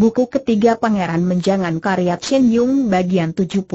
Buku ketiga Pangeran Menjangan karya Chen Yung bagian 71.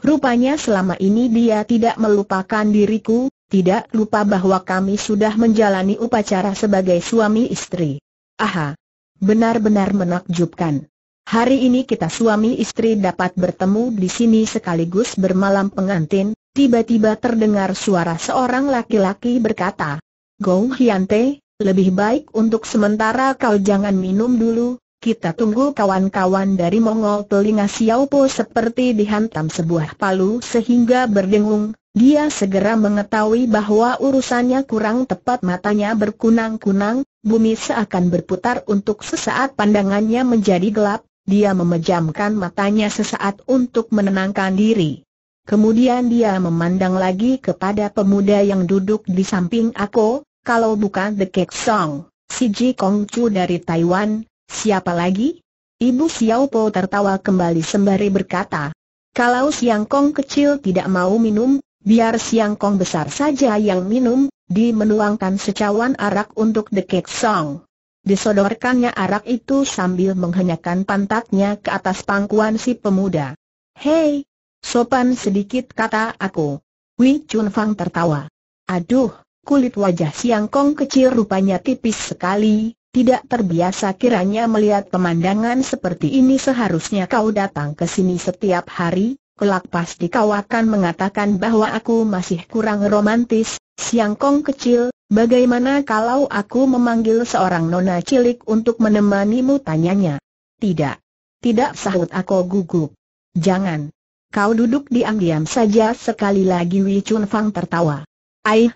Rupanya selama ini dia tidak melupakan diriku, tidak lupa bahwa kami sudah menjalani upacara sebagai suami istri. Aha! Benar-benar menakjubkan. Hari ini kita suami istri dapat bertemu di sini sekaligus bermalam pengantin, tiba-tiba terdengar suara seorang laki-laki berkata, Gong Hyante, lebih baik untuk sementara kau jangan minum dulu, kita tunggu kawan-kawan dari Mongol telinga Xiaopo seperti dihantam sebuah palu sehingga berdengung. Dia segera mengetahui bahwa urusannya kurang tepat matanya berkunang-kunang, bumi seakan berputar untuk sesaat pandangannya menjadi gelap, dia memejamkan matanya sesaat untuk menenangkan diri. Kemudian dia memandang lagi kepada pemuda yang duduk di samping aku, kalau bukan The Kek Song, si Ji Kong Chu dari Taiwan, Siapa lagi? Ibu Xiao Po tertawa kembali sembari berkata, kalau Siang Kong kecil tidak mau minum, biar Siang Kong besar saja yang minum, di menuangkan secawan arak untuk The Kek Song. Disodorkannya arak itu sambil menghanyakan pantatnya ke atas pangkuan si pemuda. Hei, sopan sedikit kata aku. Wei Chun Fang tertawa. Aduh, kulit wajah Siang Kong kecil rupanya tipis sekali, tidak terbiasa kiranya melihat pemandangan seperti ini seharusnya kau datang ke sini setiap hari, kelak pasti kau akan mengatakan bahwa aku masih kurang romantis, siang kong kecil, bagaimana kalau aku memanggil seorang nona cilik untuk menemanimu tanyanya? Tidak. Tidak sahut aku gugup. Jangan. Kau duduk diam-diam saja sekali lagi Wei Chun Fang tertawa. Aih,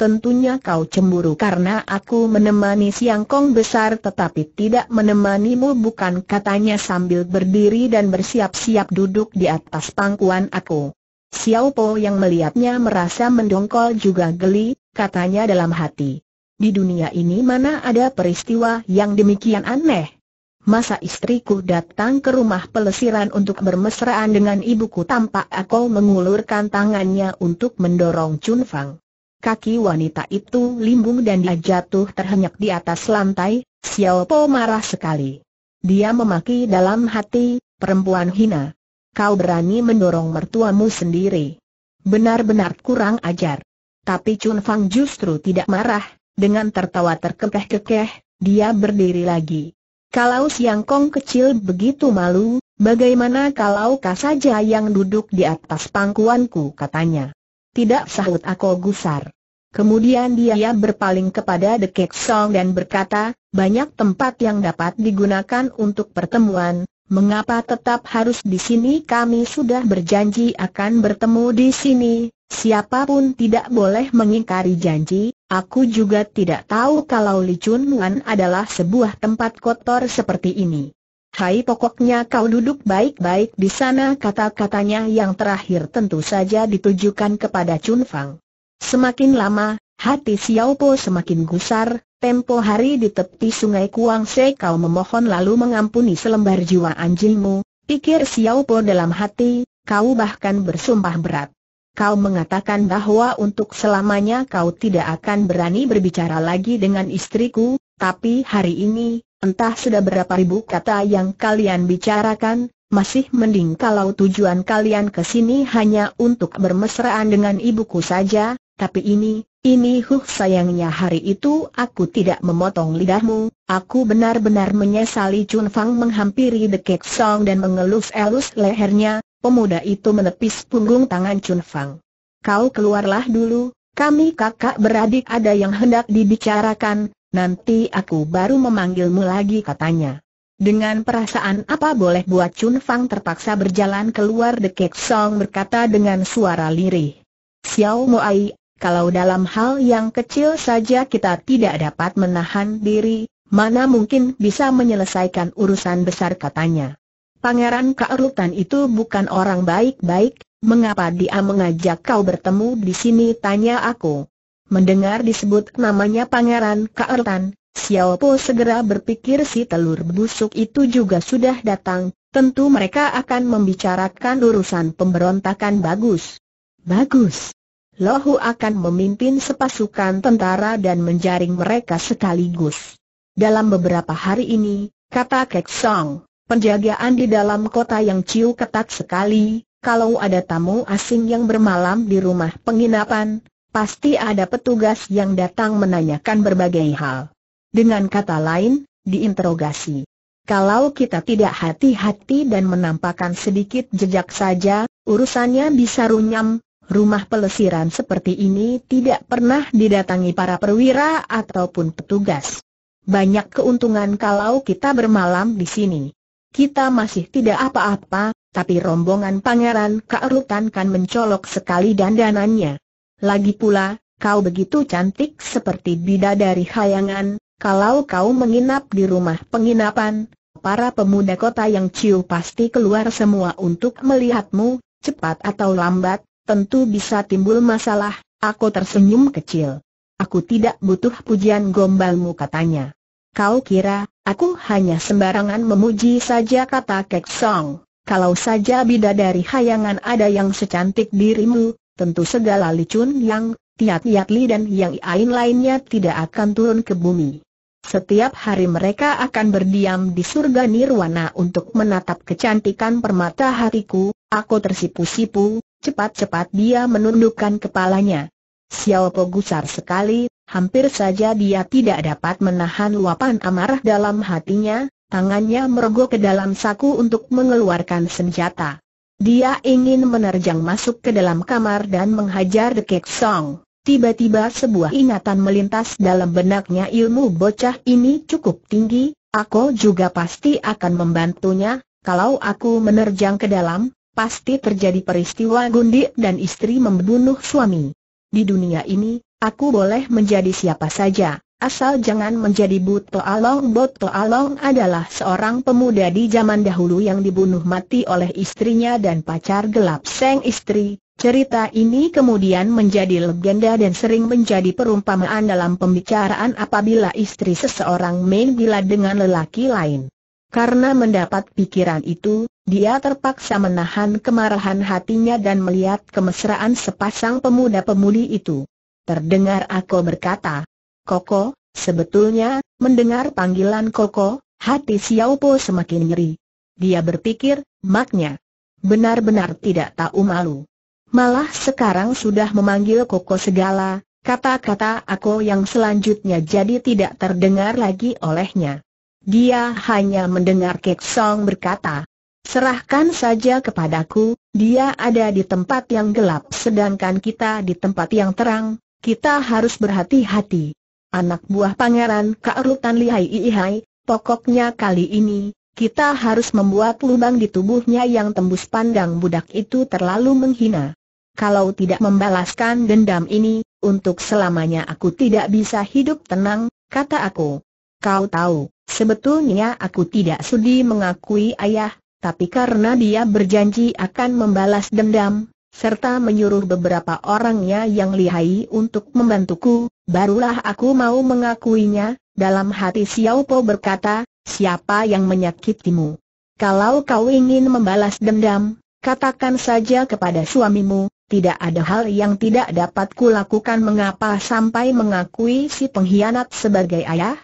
Tentunya kau cemburu karena aku menemani Siang Kong besar tetapi tidak menemanimu bukan katanya sambil berdiri dan bersiap-siap duduk di atas pangkuan aku. Xiao Po yang melihatnya merasa mendongkol juga geli, katanya dalam hati. Di dunia ini mana ada peristiwa yang demikian aneh? Masa istriku datang ke rumah pelesiran untuk bermesraan dengan ibuku tanpa aku mengulurkan tangannya untuk mendorong Chun Fang. Kaki wanita itu limbung dan dia jatuh terhenyak di atas lantai, Xiao Po marah sekali. Dia memaki dalam hati, perempuan hina. Kau berani mendorong mertuamu sendiri. Benar-benar kurang ajar. Tapi Chun Fang justru tidak marah, dengan tertawa terkekeh-kekeh, dia berdiri lagi. Kalau Siang Kong kecil begitu malu, bagaimana kalau kau saja yang duduk di atas pangkuanku katanya. Tidak sahut aku gusar. Kemudian dia berpaling kepada The Kek Song dan berkata, banyak tempat yang dapat digunakan untuk pertemuan, mengapa tetap harus di sini kami sudah berjanji akan bertemu di sini, siapapun tidak boleh mengingkari janji, aku juga tidak tahu kalau Li Chun Wan adalah sebuah tempat kotor seperti ini. Hai pokoknya kau duduk baik-baik di sana kata-katanya yang terakhir tentu saja ditujukan kepada Chun Fang. Semakin lama, hati Xiao Po semakin gusar, tempo hari di tepi sungai Kuang Se kau memohon lalu mengampuni selembar jiwa anjingmu, pikir Xiao Po dalam hati, kau bahkan bersumpah berat. Kau mengatakan bahwa untuk selamanya kau tidak akan berani berbicara lagi dengan istriku, tapi hari ini, Entah sudah berapa ribu kata yang kalian bicarakan, masih mending kalau tujuan kalian ke sini hanya untuk bermesraan dengan ibuku saja, tapi ini, ini huh sayangnya hari itu aku tidak memotong lidahmu, aku benar-benar menyesali Chun Fang menghampiri The Kek Song dan mengelus-elus lehernya, pemuda itu menepis punggung tangan Chun Fang. Kau keluarlah dulu, kami kakak beradik ada yang hendak dibicarakan, Nanti aku baru memanggilmu lagi katanya. Dengan perasaan apa boleh buat Chun Fang terpaksa berjalan keluar dekat Song berkata dengan suara lirih. Xiao Moai, kalau dalam hal yang kecil saja kita tidak dapat menahan diri, mana mungkin bisa menyelesaikan urusan besar katanya. Pangeran Kaerutan itu bukan orang baik-baik, mengapa dia mengajak kau bertemu di sini tanya aku. Mendengar disebut namanya Pangeran Kaertan, Xiao Po segera berpikir si telur busuk itu juga sudah datang, tentu mereka akan membicarakan urusan pemberontakan bagus. Bagus. Lohu akan memimpin sepasukan tentara dan menjaring mereka sekaligus. Dalam beberapa hari ini, kata Kek Song, penjagaan di dalam kota yang ciu ketat sekali, kalau ada tamu asing yang bermalam di rumah penginapan, pasti ada petugas yang datang menanyakan berbagai hal. Dengan kata lain, diinterogasi. Kalau kita tidak hati-hati dan menampakkan sedikit jejak saja, urusannya bisa runyam. Rumah pelesiran seperti ini tidak pernah didatangi para perwira ataupun petugas. Banyak keuntungan kalau kita bermalam di sini. Kita masih tidak apa-apa, tapi rombongan pangeran kearutan kan mencolok sekali dandanannya. Lagi pula, kau begitu cantik seperti bida dari hayangan, kalau kau menginap di rumah penginapan, para pemuda kota yang ciu pasti keluar semua untuk melihatmu, cepat atau lambat, tentu bisa timbul masalah, aku tersenyum kecil. Aku tidak butuh pujian gombalmu katanya. Kau kira, aku hanya sembarangan memuji saja kata Kek Song. Kalau saja bida dari hayangan ada yang secantik dirimu, tentu segala licun yang, tiat-tiat li dan yang lain lainnya tidak akan turun ke bumi. Setiap hari mereka akan berdiam di surga nirwana untuk menatap kecantikan permata hatiku, aku tersipu-sipu, cepat-cepat dia menundukkan kepalanya. Xiao Po gusar sekali, hampir saja dia tidak dapat menahan luapan amarah dalam hatinya, tangannya merogoh ke dalam saku untuk mengeluarkan senjata. Dia ingin menerjang masuk ke dalam kamar dan menghajar The Kek Song. Tiba-tiba sebuah ingatan melintas dalam benaknya ilmu bocah ini cukup tinggi, aku juga pasti akan membantunya, kalau aku menerjang ke dalam, pasti terjadi peristiwa gundik dan istri membunuh suami. Di dunia ini, aku boleh menjadi siapa saja, Asal jangan menjadi Buto Along Buto Along adalah seorang pemuda di zaman dahulu yang dibunuh mati oleh istrinya dan pacar gelap sang istri. Cerita ini kemudian menjadi legenda dan sering menjadi perumpamaan dalam pembicaraan apabila istri seseorang main bila dengan lelaki lain. Karena mendapat pikiran itu, dia terpaksa menahan kemarahan hatinya dan melihat kemesraan sepasang pemuda-pemudi itu. Terdengar aku berkata, Koko, sebetulnya, mendengar panggilan Koko, hati Xiao Po semakin nyeri. Dia berpikir, maknya benar-benar tidak tahu malu. Malah sekarang sudah memanggil Koko segala, kata-kata aku yang selanjutnya jadi tidak terdengar lagi olehnya. Dia hanya mendengar Kek Song berkata, Serahkan saja kepadaku, dia ada di tempat yang gelap sedangkan kita di tempat yang terang, kita harus berhati-hati anak buah pangeran Kak Rutan Lihai Iihai, pokoknya kali ini, kita harus membuat lubang di tubuhnya yang tembus pandang budak itu terlalu menghina. Kalau tidak membalaskan dendam ini, untuk selamanya aku tidak bisa hidup tenang, kata aku. Kau tahu, sebetulnya aku tidak sudi mengakui ayah, tapi karena dia berjanji akan membalas dendam, serta menyuruh beberapa orangnya yang lihai untuk membantuku, barulah aku mau mengakuinya, dalam hati Xiao Po berkata, siapa yang menyakitimu? Kalau kau ingin membalas dendam, katakan saja kepada suamimu, tidak ada hal yang tidak dapat kulakukan mengapa sampai mengakui si pengkhianat sebagai ayah?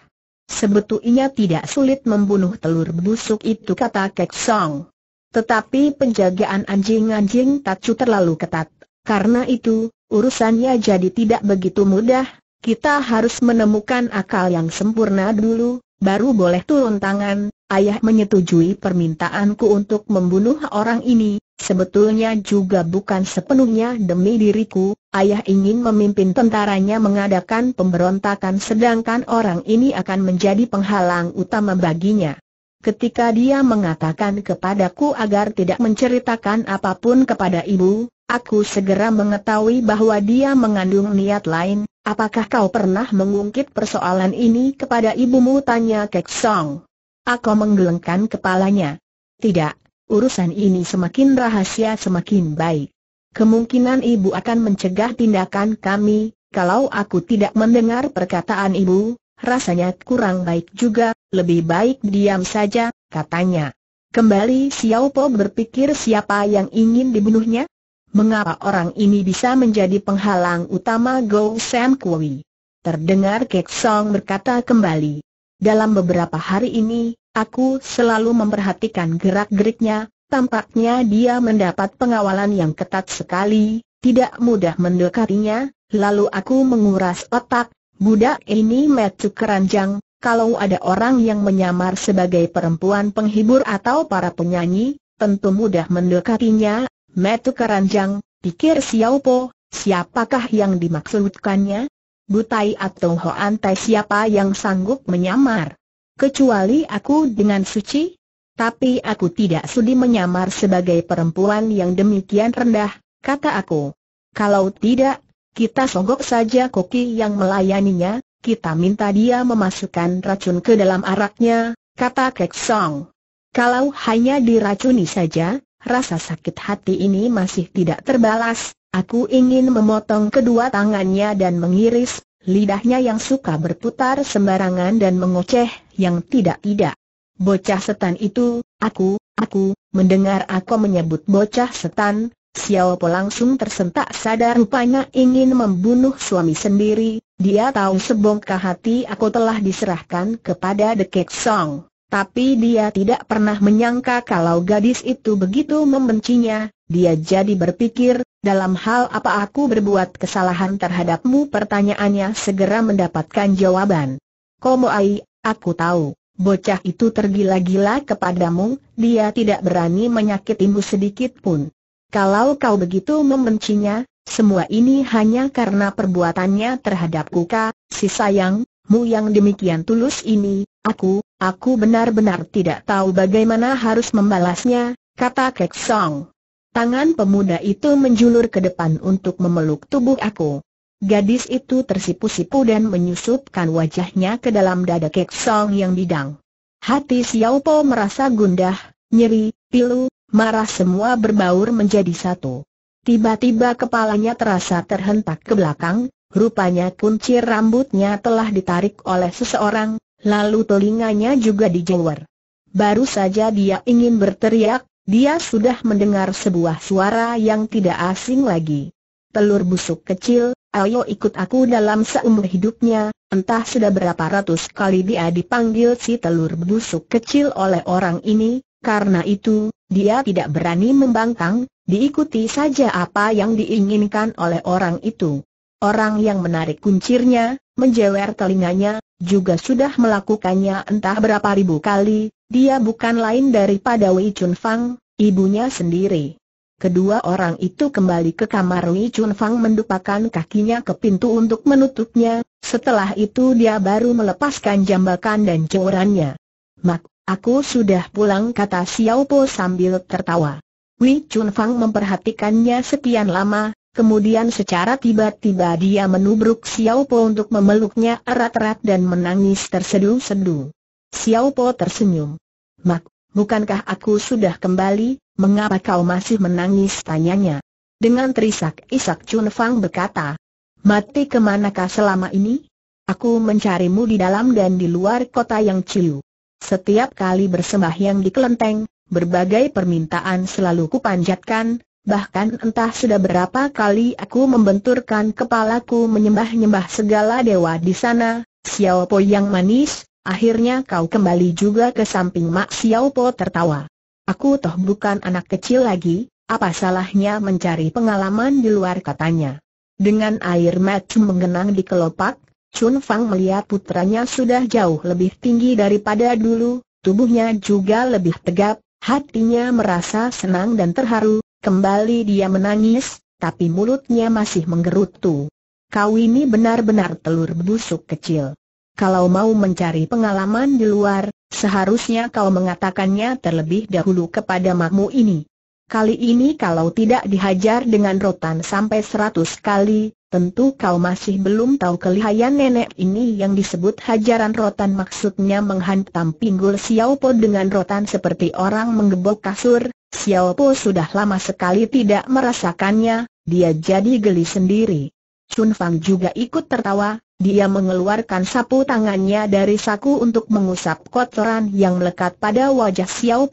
Sebetulnya tidak sulit membunuh telur busuk itu kata Kek Song tetapi penjagaan anjing-anjing tacu terlalu ketat. Karena itu, urusannya jadi tidak begitu mudah, kita harus menemukan akal yang sempurna dulu, baru boleh turun tangan. Ayah menyetujui permintaanku untuk membunuh orang ini, sebetulnya juga bukan sepenuhnya demi diriku, ayah ingin memimpin tentaranya mengadakan pemberontakan sedangkan orang ini akan menjadi penghalang utama baginya. Ketika dia mengatakan kepadaku agar tidak menceritakan apapun kepada ibu, aku segera mengetahui bahwa dia mengandung niat lain. Apakah kau pernah mengungkit persoalan ini kepada ibumu? Tanya Kek Song. Aku menggelengkan kepalanya. Tidak, urusan ini semakin rahasia semakin baik. Kemungkinan ibu akan mencegah tindakan kami, kalau aku tidak mendengar perkataan ibu, rasanya kurang baik juga, lebih baik diam saja, katanya. Kembali Xiao Po berpikir siapa yang ingin dibunuhnya? Mengapa orang ini bisa menjadi penghalang utama Go Sam Kui? Terdengar Kek Song berkata kembali. Dalam beberapa hari ini, aku selalu memperhatikan gerak-geriknya, tampaknya dia mendapat pengawalan yang ketat sekali, tidak mudah mendekatinya, lalu aku menguras otak, budak ini metu keranjang, kalau ada orang yang menyamar sebagai perempuan penghibur atau para penyanyi, tentu mudah mendekatinya, metu keranjang, pikir Xiao Po. siapakah yang dimaksudkannya? Butai atau Hoantai siapa yang sanggup menyamar? Kecuali aku dengan suci? Tapi aku tidak sudi menyamar sebagai perempuan yang demikian rendah, kata aku. Kalau tidak, kita sogok saja koki yang melayaninya, kita minta dia memasukkan racun ke dalam araknya, kata Kek Song. Kalau hanya diracuni saja, rasa sakit hati ini masih tidak terbalas, aku ingin memotong kedua tangannya dan mengiris, lidahnya yang suka berputar sembarangan dan mengoceh, yang tidak-tidak. Bocah setan itu, aku, aku, mendengar aku menyebut bocah setan, Xiao Po langsung tersentak sadar rupanya ingin membunuh suami sendiri, dia tahu sebongkah hati aku telah diserahkan kepada The Kek Song. Tapi dia tidak pernah menyangka kalau gadis itu begitu membencinya, dia jadi berpikir, dalam hal apa aku berbuat kesalahan terhadapmu pertanyaannya segera mendapatkan jawaban. Komo Ai, aku tahu, bocah itu tergila-gila kepadamu, dia tidak berani menyakitimu sedikit pun. Kalau kau begitu membencinya, semua ini hanya karena perbuatannya terhadap Kuka, si sayang, mu yang demikian tulus ini, aku, aku benar-benar tidak tahu bagaimana harus membalasnya, kata Kek Song. Tangan pemuda itu menjulur ke depan untuk memeluk tubuh aku. Gadis itu tersipu-sipu dan menyusupkan wajahnya ke dalam dada Kek Song yang bidang. Hati Xiao Po merasa gundah, nyeri, pilu, marah semua berbaur menjadi satu. Tiba-tiba kepalanya terasa terhentak ke belakang, rupanya kunci rambutnya telah ditarik oleh seseorang, lalu telinganya juga dijewer. Baru saja dia ingin berteriak, dia sudah mendengar sebuah suara yang tidak asing lagi. Telur busuk kecil, ayo ikut aku dalam seumur hidupnya, entah sudah berapa ratus kali dia dipanggil si telur busuk kecil oleh orang ini, karena itu, dia tidak berani membangkang, Diikuti saja apa yang diinginkan oleh orang itu. Orang yang menarik kuncirnya, menjewer telinganya, juga sudah melakukannya entah berapa ribu kali, dia bukan lain daripada Wei Chun Fang, ibunya sendiri. Kedua orang itu kembali ke kamar Wei Chun Fang mendupakan kakinya ke pintu untuk menutupnya, setelah itu dia baru melepaskan jambakan dan corannya. Mak, aku sudah pulang kata Xiao Po sambil tertawa. Wei Chun memperhatikannya sekian lama, kemudian secara tiba-tiba dia menubruk Xiao Po untuk memeluknya erat-erat dan menangis tersedu-sedu. Xiao Po tersenyum. Mak, bukankah aku sudah kembali, mengapa kau masih menangis tanyanya? Dengan terisak-isak Chun berkata, Mati kemanakah selama ini? Aku mencarimu di dalam dan di luar kota yang ciu. Setiap kali bersembahyang di kelenteng, berbagai permintaan selalu kupanjatkan, bahkan entah sudah berapa kali aku membenturkan kepalaku menyembah-nyembah segala dewa di sana, Xiao Po yang manis, akhirnya kau kembali juga ke samping Mak Xiao Po tertawa. Aku toh bukan anak kecil lagi, apa salahnya mencari pengalaman di luar katanya. Dengan air mata menggenang di kelopak, Chun Fang melihat putranya sudah jauh lebih tinggi daripada dulu, tubuhnya juga lebih tegap, Hatinya merasa senang dan terharu, kembali dia menangis, tapi mulutnya masih menggerutu. Kau ini benar-benar telur busuk kecil. Kalau mau mencari pengalaman di luar, seharusnya kau mengatakannya terlebih dahulu kepada makmu ini. Kali ini kalau tidak dihajar dengan rotan sampai seratus kali, tentu kau masih belum tahu kelihayan nenek ini yang disebut hajaran rotan maksudnya menghantam pinggul Xiao dengan rotan seperti orang menggebok kasur, Xiao sudah lama sekali tidak merasakannya, dia jadi geli sendiri. Chun Fang juga ikut tertawa, dia mengeluarkan sapu tangannya dari saku untuk mengusap kotoran yang melekat pada wajah Xiao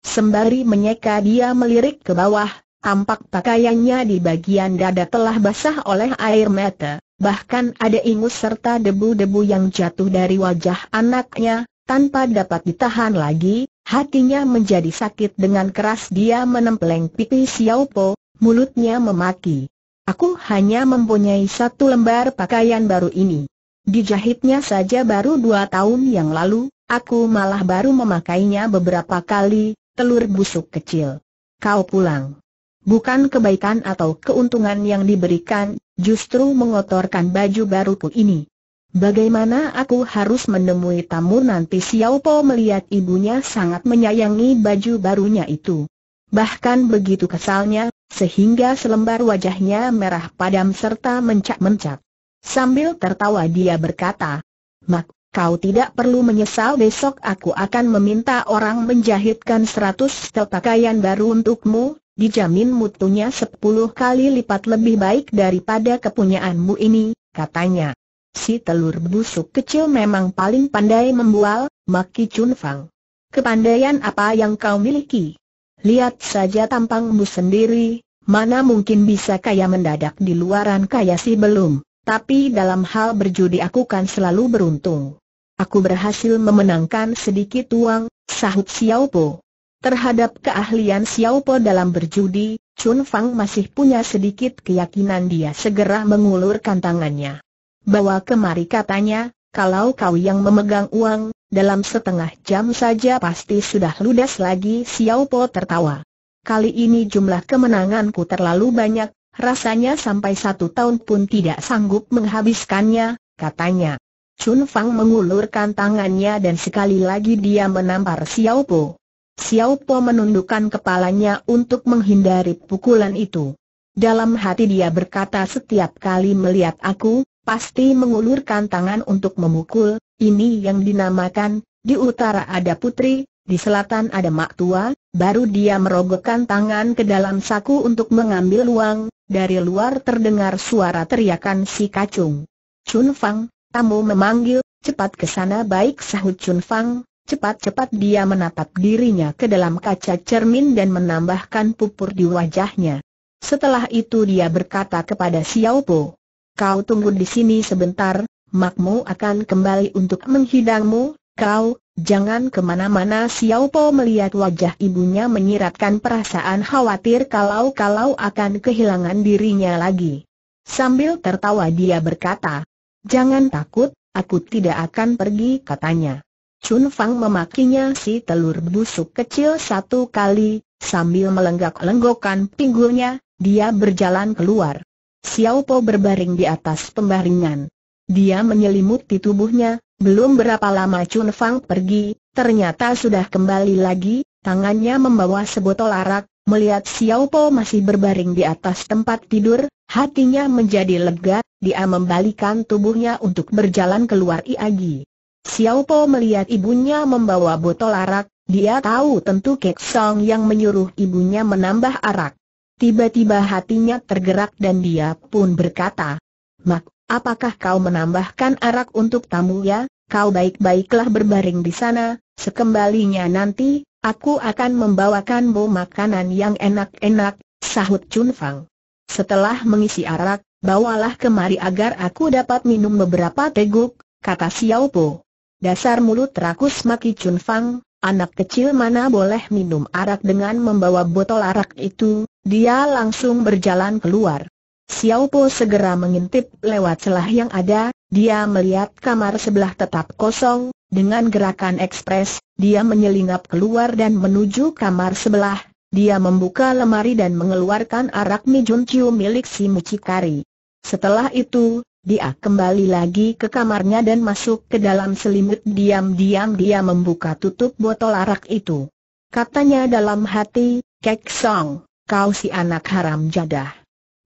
Sembari menyeka dia melirik ke bawah, tampak pakaiannya di bagian dada telah basah oleh air mata, bahkan ada ingus serta debu-debu yang jatuh dari wajah anaknya, tanpa dapat ditahan lagi, hatinya menjadi sakit dengan keras dia menempeleng pipi Xiao Po, mulutnya memaki. Aku hanya mempunyai satu lembar pakaian baru ini. Dijahitnya saja baru dua tahun yang lalu, aku malah baru memakainya beberapa kali, telur busuk kecil. Kau pulang. Bukan kebaikan atau keuntungan yang diberikan, justru mengotorkan baju baruku ini. Bagaimana aku harus menemui tamu nanti Xiao Po melihat ibunya sangat menyayangi baju barunya itu. Bahkan begitu kesalnya, sehingga selembar wajahnya merah padam serta mencak-mencak. Sambil tertawa dia berkata, Mak, Kau tidak perlu menyesal besok aku akan meminta orang menjahitkan seratus setel pakaian baru untukmu, dijamin mutunya sepuluh kali lipat lebih baik daripada kepunyaanmu ini, katanya. Si telur busuk kecil memang paling pandai membual, Maki Chun Fang. Kepandaian apa yang kau miliki? Lihat saja tampangmu sendiri, mana mungkin bisa kaya mendadak di luaran kaya si belum, tapi dalam hal berjudi aku kan selalu beruntung. Aku berhasil memenangkan sedikit uang, sahut Xiao Po. Terhadap keahlian Xiao Po dalam berjudi, Chun Fang masih punya sedikit keyakinan dia segera mengulurkan tangannya. Bawa kemari katanya, kalau kau yang memegang uang, dalam setengah jam saja pasti sudah ludes lagi Xiao Po tertawa. Kali ini jumlah kemenanganku terlalu banyak, rasanya sampai satu tahun pun tidak sanggup menghabiskannya, katanya. Chun Fang mengulurkan tangannya dan sekali lagi dia menampar Xiao Po. Xiao Po menundukkan kepalanya untuk menghindari pukulan itu. Dalam hati dia berkata setiap kali melihat aku, pasti mengulurkan tangan untuk memukul, ini yang dinamakan, di utara ada putri, di selatan ada mak tua, baru dia merogohkan tangan ke dalam saku untuk mengambil uang, dari luar terdengar suara teriakan si kacung. Chun Fang, Tamu memanggil, cepat ke sana baik sahut Chun Fang, cepat-cepat dia menatap dirinya ke dalam kaca cermin dan menambahkan pupur di wajahnya. Setelah itu dia berkata kepada Xiao Po, kau tunggu di sini sebentar, makmu akan kembali untuk menghidangmu, kau, jangan kemana-mana Xiao Po melihat wajah ibunya menyiratkan perasaan khawatir kalau-kalau akan kehilangan dirinya lagi. Sambil tertawa dia berkata, Jangan takut, aku tidak akan pergi katanya. Chun Fang memakinya si telur busuk kecil satu kali, sambil melenggak-lenggokan pinggulnya, dia berjalan keluar. Xiao Po berbaring di atas pembaringan. Dia menyelimuti tubuhnya, belum berapa lama Chun Fang pergi, ternyata sudah kembali lagi, tangannya membawa sebotol arak, Melihat Xiao Po masih berbaring di atas tempat tidur, hatinya menjadi lega, dia membalikan tubuhnya untuk berjalan keluar Iagi. Xiao Po melihat ibunya membawa botol arak, dia tahu tentu Kek Song yang menyuruh ibunya menambah arak. Tiba-tiba hatinya tergerak dan dia pun berkata, Mak, apakah kau menambahkan arak untuk tamu ya? Kau baik-baiklah berbaring di sana, sekembalinya nanti, Aku akan membawakanmu makanan yang enak-enak, sahut Chun Fang. Setelah mengisi arak, bawalah kemari agar aku dapat minum beberapa teguk, kata Xiao Po. Dasar mulut rakus maki Chun Fang, anak kecil mana boleh minum arak dengan membawa botol arak itu, dia langsung berjalan keluar. Xiao Po segera mengintip lewat celah yang ada, dia melihat kamar sebelah tetap kosong, dengan gerakan ekspres, dia menyelinap keluar dan menuju kamar sebelah. Dia membuka lemari dan mengeluarkan arak mijun ciu milik si mucikari. Setelah itu, dia kembali lagi ke kamarnya dan masuk ke dalam selimut diam-diam dia membuka tutup botol arak itu. Katanya dalam hati, Kek Song, kau si anak haram jadah.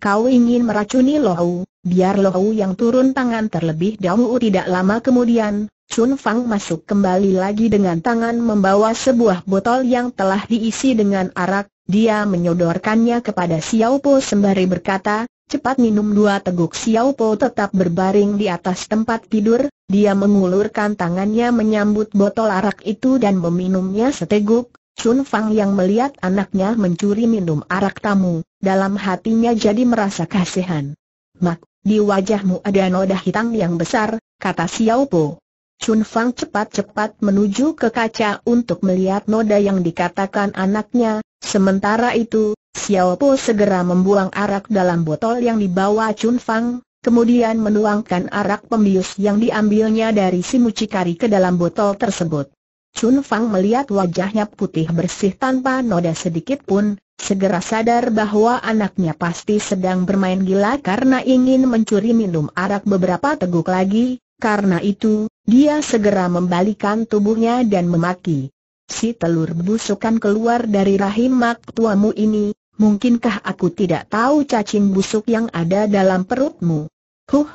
Kau ingin meracuni Lohu, biar Lohu yang turun tangan terlebih dahulu tidak lama kemudian, Sun Fang masuk kembali lagi dengan tangan membawa sebuah botol yang telah diisi dengan arak, dia menyodorkannya kepada Xiao Po sembari berkata, cepat minum dua teguk Xiao Po tetap berbaring di atas tempat tidur, dia mengulurkan tangannya menyambut botol arak itu dan meminumnya seteguk, Sun Fang yang melihat anaknya mencuri minum arak tamu, dalam hatinya jadi merasa kasihan. Mak, di wajahmu ada noda hitam yang besar, kata Xiao Po. Chun Fang cepat-cepat menuju ke kaca untuk melihat noda yang dikatakan anaknya, sementara itu, Xiao Po segera membuang arak dalam botol yang dibawa Chun Fang, kemudian menuangkan arak pembius yang diambilnya dari si mucikari ke dalam botol tersebut. Chun Fang melihat wajahnya putih bersih tanpa noda sedikit pun, segera sadar bahwa anaknya pasti sedang bermain gila karena ingin mencuri minum arak beberapa teguk lagi, karena itu, dia segera membalikan tubuhnya dan memaki. Si telur busukan keluar dari rahim mak tuamu ini, mungkinkah aku tidak tahu cacing busuk yang ada dalam perutmu? Huh,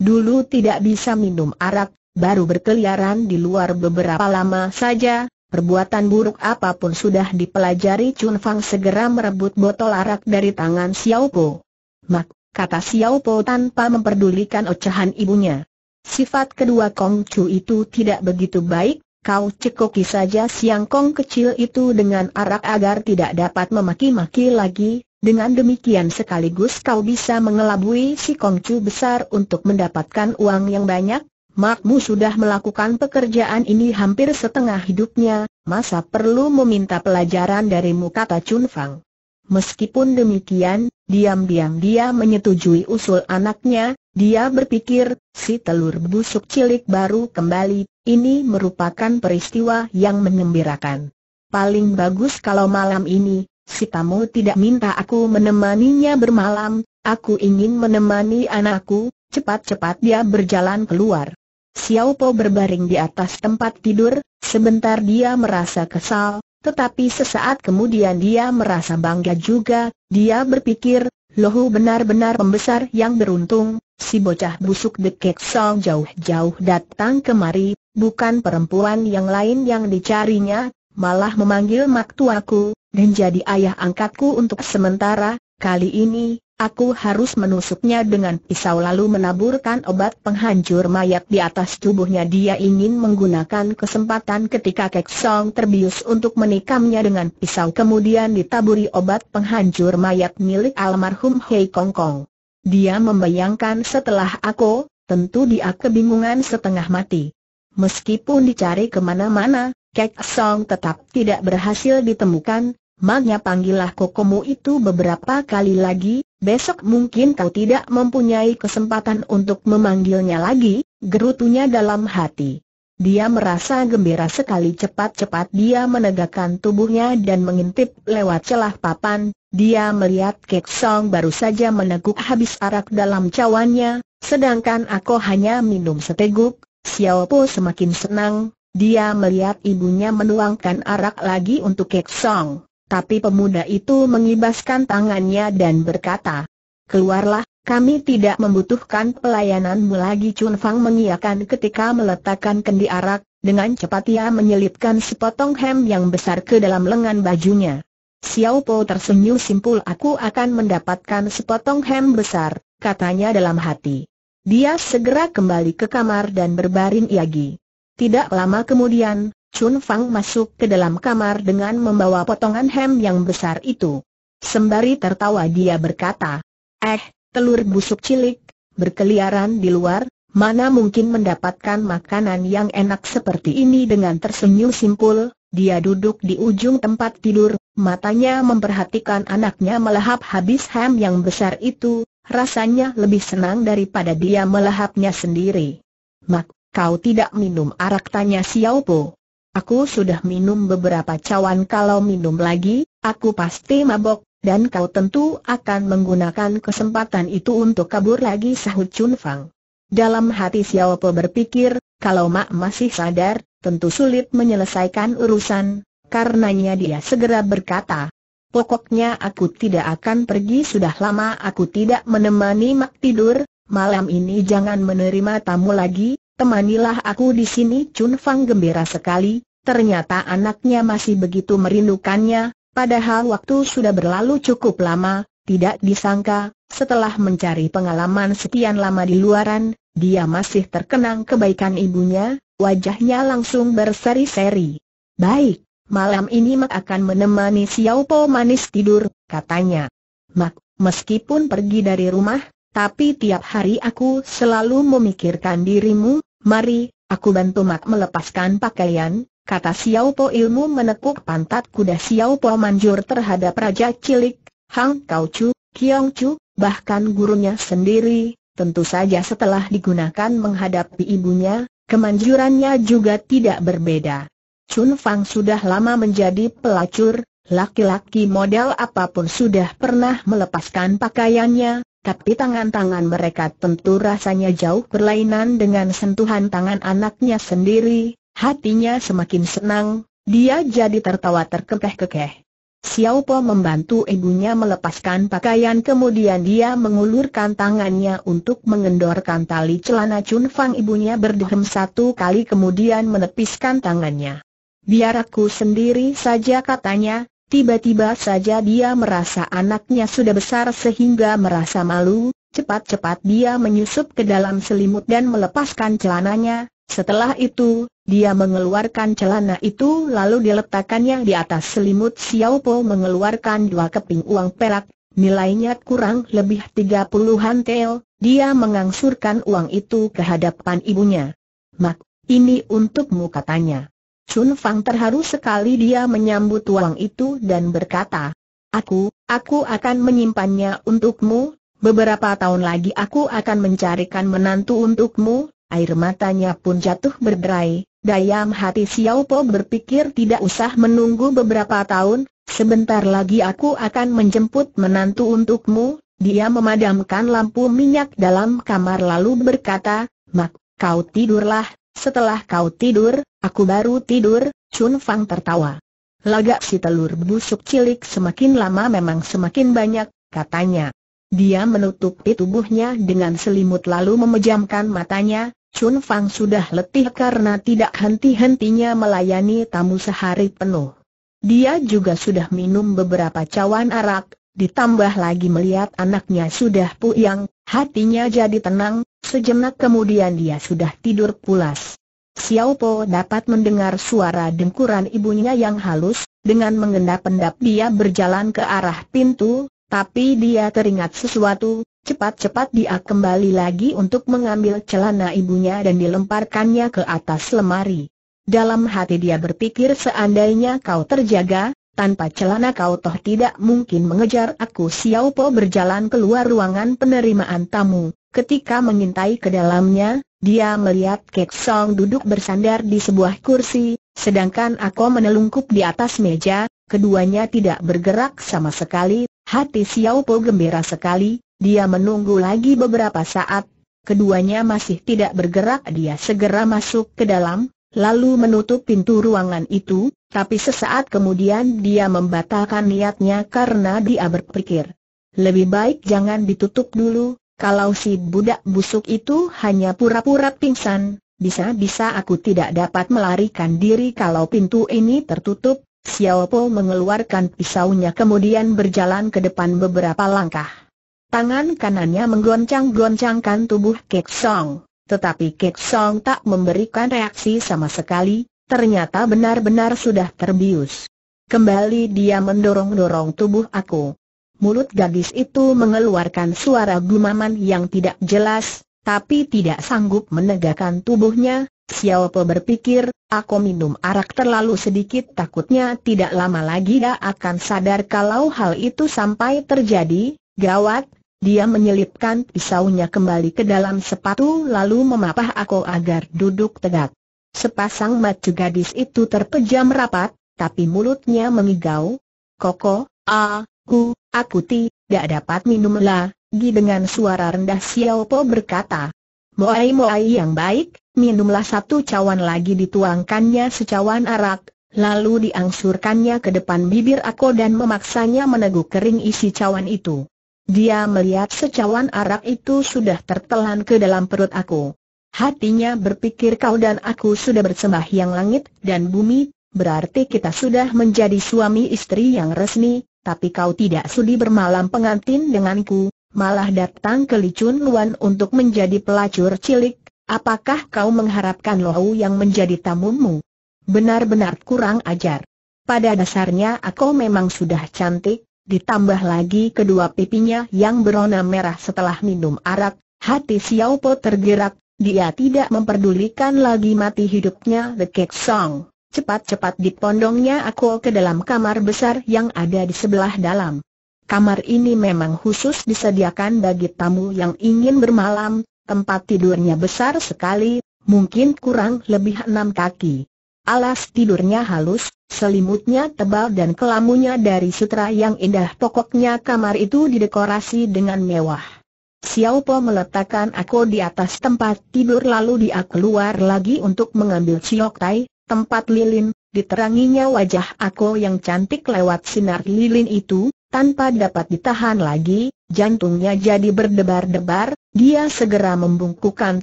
dulu tidak bisa minum arak, baru berkeliaran di luar beberapa lama saja, perbuatan buruk apapun sudah dipelajari Chun Fang segera merebut botol arak dari tangan Xiao Po. Mak, kata Xiao Po tanpa memperdulikan ocehan ibunya. Sifat kedua Kong Chu itu tidak begitu baik, kau cekoki saja siang Kong kecil itu dengan arak agar tidak dapat memaki-maki lagi, dengan demikian sekaligus kau bisa mengelabui si Kong Chu besar untuk mendapatkan uang yang banyak, Makmu sudah melakukan pekerjaan ini hampir setengah hidupnya, masa perlu meminta pelajaran darimu kata Chun Fang. Meskipun demikian, diam-diam dia menyetujui usul anaknya, dia berpikir, si telur busuk cilik baru kembali, ini merupakan peristiwa yang menyembirakan. Paling bagus kalau malam ini, si tamu tidak minta aku menemaninya bermalam, aku ingin menemani anakku, cepat-cepat dia berjalan keluar. Xiao Po berbaring di atas tempat tidur, sebentar dia merasa kesal, tetapi sesaat kemudian dia merasa bangga juga, dia berpikir, Lohu benar-benar pembesar yang beruntung, si bocah busuk dekek Sol jauh-jauh datang kemari, bukan perempuan yang lain yang dicarinya, malah memanggil maktuaku, dan jadi ayah angkatku untuk sementara, kali ini, aku harus menusuknya dengan pisau lalu menaburkan obat penghancur mayat di atas tubuhnya dia ingin menggunakan kesempatan ketika Kek Song terbius untuk menikamnya dengan pisau kemudian ditaburi obat penghancur mayat milik almarhum Hei Kong Kong. Dia membayangkan setelah aku, tentu dia kebingungan setengah mati. Meskipun dicari kemana-mana, Kek Song tetap tidak berhasil ditemukan, maknya panggillah kokomu itu beberapa kali lagi, besok mungkin kau tidak mempunyai kesempatan untuk memanggilnya lagi, gerutunya dalam hati. Dia merasa gembira sekali cepat-cepat dia menegakkan tubuhnya dan mengintip lewat celah papan, dia melihat Kek Song baru saja meneguk habis arak dalam cawannya, sedangkan aku hanya minum seteguk, Xiao Po semakin senang, dia melihat ibunya menuangkan arak lagi untuk Kek Song, tapi pemuda itu mengibaskan tangannya dan berkata, Keluarlah, kami tidak membutuhkan pelayananmu lagi Chun Fang mengiakan ketika meletakkan kendi arak, dengan cepat ia menyelipkan sepotong hem yang besar ke dalam lengan bajunya. Xiao Po tersenyum simpul aku akan mendapatkan sepotong hem besar, katanya dalam hati. Dia segera kembali ke kamar dan berbaring Yagi. Tidak lama kemudian, Chun Fang masuk ke dalam kamar dengan membawa potongan hem yang besar itu. Sembari tertawa dia berkata, Eh, telur busuk cilik, berkeliaran di luar, mana mungkin mendapatkan makanan yang enak seperti ini dengan tersenyum simpul, dia duduk di ujung tempat tidur, matanya memperhatikan anaknya melahap habis ham yang besar itu, rasanya lebih senang daripada dia melahapnya sendiri. Mak, kau tidak minum arak tanya Xiao Po. Aku sudah minum beberapa cawan kalau minum lagi, aku pasti mabok, dan kau tentu akan menggunakan kesempatan itu untuk kabur lagi sahut Chun Fang. Dalam hati Xiao Po berpikir, kalau Mak masih sadar, tentu sulit menyelesaikan urusan, Karenanya dia segera berkata, Pokoknya aku tidak akan pergi sudah lama aku tidak menemani mak tidur, malam ini jangan menerima tamu lagi, temanilah aku di sini Chun Fang gembira sekali, ternyata anaknya masih begitu merindukannya, padahal waktu sudah berlalu cukup lama, tidak disangka, setelah mencari pengalaman sekian lama di luaran, dia masih terkenang kebaikan ibunya, wajahnya langsung berseri-seri. Baik, malam ini Mak akan menemani Xiao Po manis tidur, katanya. Mak, meskipun pergi dari rumah, tapi tiap hari aku selalu memikirkan dirimu, mari, aku bantu Mak melepaskan pakaian, kata Xiao Po ilmu menekuk pantat kuda Xiao Po manjur terhadap Raja Cilik, Hang Kau Chu, Kiong Chu, bahkan gurunya sendiri, tentu saja setelah digunakan menghadapi ibunya, kemanjurannya juga tidak berbeda. Chun Fang sudah lama menjadi pelacur, laki-laki model apapun sudah pernah melepaskan pakaiannya, tapi tangan-tangan mereka tentu rasanya jauh berlainan dengan sentuhan tangan anaknya sendiri, hatinya semakin senang, dia jadi tertawa terkekeh-kekeh. Xiao Po membantu ibunya melepaskan pakaian kemudian dia mengulurkan tangannya untuk mengendorkan tali celana Chun Fang ibunya berdehem satu kali kemudian menepiskan tangannya. Biar aku sendiri saja katanya, tiba-tiba saja dia merasa anaknya sudah besar sehingga merasa malu, cepat-cepat dia menyusup ke dalam selimut dan melepaskan celananya, setelah itu, dia mengeluarkan celana itu lalu diletakkannya di atas selimut Xiao Po mengeluarkan dua keping uang perak, nilainya kurang lebih 30-an teo, dia mengangsurkan uang itu ke hadapan ibunya. Mak, ini untukmu katanya. Chun Fang terharu sekali dia menyambut uang itu dan berkata, Aku, aku akan menyimpannya untukmu, beberapa tahun lagi aku akan mencarikan menantu untukmu, air matanya pun jatuh berderai, dayam hati Xiao Po berpikir tidak usah menunggu beberapa tahun, sebentar lagi aku akan menjemput menantu untukmu, dia memadamkan lampu minyak dalam kamar lalu berkata, Mak, kau tidurlah, setelah kau tidur, aku baru tidur, Chun Fang tertawa. Lagak si telur busuk cilik semakin lama memang semakin banyak, katanya. Dia menutupi tubuhnya dengan selimut lalu memejamkan matanya, Chun Fang sudah letih karena tidak henti-hentinya melayani tamu sehari penuh. Dia juga sudah minum beberapa cawan arak, ditambah lagi melihat anaknya sudah puyang, hatinya jadi tenang, Sejenak kemudian dia sudah tidur pulas. Xiao Po dapat mendengar suara dengkuran ibunya yang halus, dengan mengendap-endap dia berjalan ke arah pintu, tapi dia teringat sesuatu, cepat-cepat dia kembali lagi untuk mengambil celana ibunya dan dilemparkannya ke atas lemari. Dalam hati dia berpikir seandainya kau terjaga, tanpa celana kau toh tidak mungkin mengejar aku Xiao Po berjalan keluar ruangan penerimaan tamu Ketika mengintai ke dalamnya, dia melihat Kek Song duduk bersandar di sebuah kursi, sedangkan Aku menelungkup di atas meja, keduanya tidak bergerak sama sekali, hati Xiao Po gembira sekali, dia menunggu lagi beberapa saat, keduanya masih tidak bergerak dia segera masuk ke dalam, lalu menutup pintu ruangan itu, tapi sesaat kemudian dia membatalkan niatnya karena dia berpikir, lebih baik jangan ditutup dulu, kalau si budak busuk itu hanya pura-pura pingsan, bisa-bisa aku tidak dapat melarikan diri kalau pintu ini tertutup. Xiao Po mengeluarkan pisaunya kemudian berjalan ke depan beberapa langkah. Tangan kanannya menggoncang-goncangkan tubuh Kek Song, tetapi Kek Song tak memberikan reaksi sama sekali, ternyata benar-benar sudah terbius. Kembali dia mendorong-dorong tubuh aku. Mulut gadis itu mengeluarkan suara gumaman yang tidak jelas, tapi tidak sanggup menegakkan tubuhnya. Xiao Po berpikir, aku minum arak terlalu sedikit takutnya tidak lama lagi dia akan sadar kalau hal itu sampai terjadi, gawat, dia menyelipkan pisaunya kembali ke dalam sepatu lalu memapah aku agar duduk tegak. Sepasang mata gadis itu terpejam rapat, tapi mulutnya mengigau. Koko, aku, Aku ti, tidak dapat minumlah, Gi dengan suara rendah Xiao Po berkata. Moai-moai yang baik, minumlah satu cawan lagi dituangkannya secawan arak, lalu diangsurkannya ke depan bibir aku dan memaksanya meneguk kering isi cawan itu. Dia melihat secawan arak itu sudah tertelan ke dalam perut aku. Hatinya berpikir kau dan aku sudah bersembah yang langit dan bumi, berarti kita sudah menjadi suami istri yang resmi, tapi kau tidak sudi bermalam pengantin denganku, malah datang ke Licun Luan untuk menjadi pelacur cilik, apakah kau mengharapkan Lohu yang menjadi tamumu? Benar-benar kurang ajar. Pada dasarnya aku memang sudah cantik, ditambah lagi kedua pipinya yang berona merah setelah minum arak, hati Xiao Po tergerak, dia tidak memperdulikan lagi mati hidupnya The Kek Song cepat-cepat dipondongnya aku ke dalam kamar besar yang ada di sebelah dalam. Kamar ini memang khusus disediakan bagi tamu yang ingin bermalam, tempat tidurnya besar sekali, mungkin kurang lebih enam kaki. Alas tidurnya halus, selimutnya tebal dan kelamunya dari sutra yang indah pokoknya kamar itu didekorasi dengan mewah. Xiao Po meletakkan aku di atas tempat tidur lalu dia keluar lagi untuk mengambil Siok Tai, tempat lilin, diteranginya wajah aku yang cantik lewat sinar lilin itu, tanpa dapat ditahan lagi, jantungnya jadi berdebar-debar, dia segera membungkukkan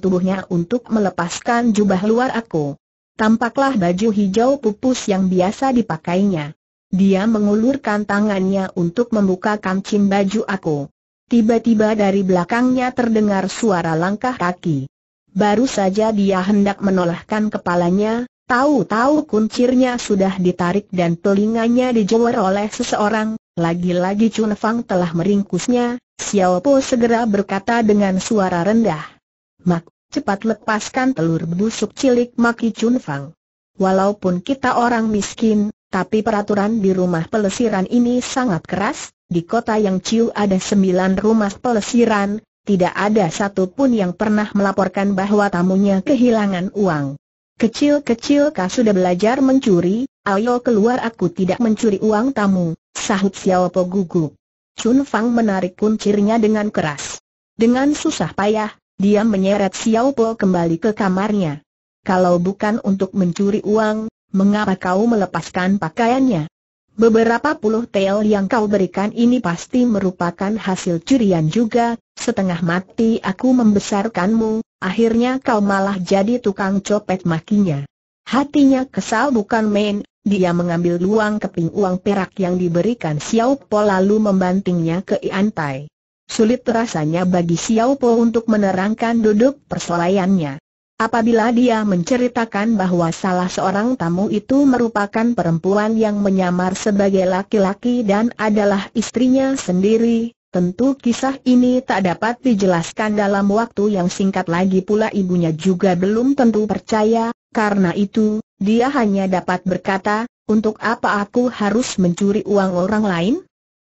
tubuhnya untuk melepaskan jubah luar aku. Tampaklah baju hijau pupus yang biasa dipakainya. Dia mengulurkan tangannya untuk membuka kancing baju aku. Tiba-tiba dari belakangnya terdengar suara langkah kaki. Baru saja dia hendak menolehkan kepalanya, Tahu-tahu kuncirnya sudah ditarik dan telinganya dijewer oleh seseorang, lagi-lagi Chun Fang telah meringkusnya, Xiao Po segera berkata dengan suara rendah. Mak, cepat lepaskan telur busuk cilik Maki Chun Fang. Walaupun kita orang miskin, tapi peraturan di rumah pelesiran ini sangat keras, di kota yang Ciu ada sembilan rumah pelesiran, tidak ada satupun yang pernah melaporkan bahwa tamunya kehilangan uang. Kecil-kecil kau sudah belajar mencuri, ayo keluar aku tidak mencuri uang tamu, sahut Xiao Po gugup. Chun Fang menarik kuncirnya dengan keras. Dengan susah payah, dia menyeret Xiao Po kembali ke kamarnya. Kalau bukan untuk mencuri uang, mengapa kau melepaskan pakaiannya? Beberapa puluh tel yang kau berikan ini pasti merupakan hasil curian juga, setengah mati aku membesarkanmu, akhirnya kau malah jadi tukang copet makinya. Hatinya kesal bukan main, dia mengambil luang keping uang perak yang diberikan Xiao Po lalu membantingnya ke iantai. Sulit rasanya bagi Xiao Po untuk menerangkan duduk persoalannya. Apabila dia menceritakan bahwa salah seorang tamu itu merupakan perempuan yang menyamar sebagai laki-laki dan adalah istrinya sendiri, tentu kisah ini tak dapat dijelaskan dalam waktu yang singkat lagi pula ibunya juga belum tentu percaya, karena itu, dia hanya dapat berkata, untuk apa aku harus mencuri uang orang lain?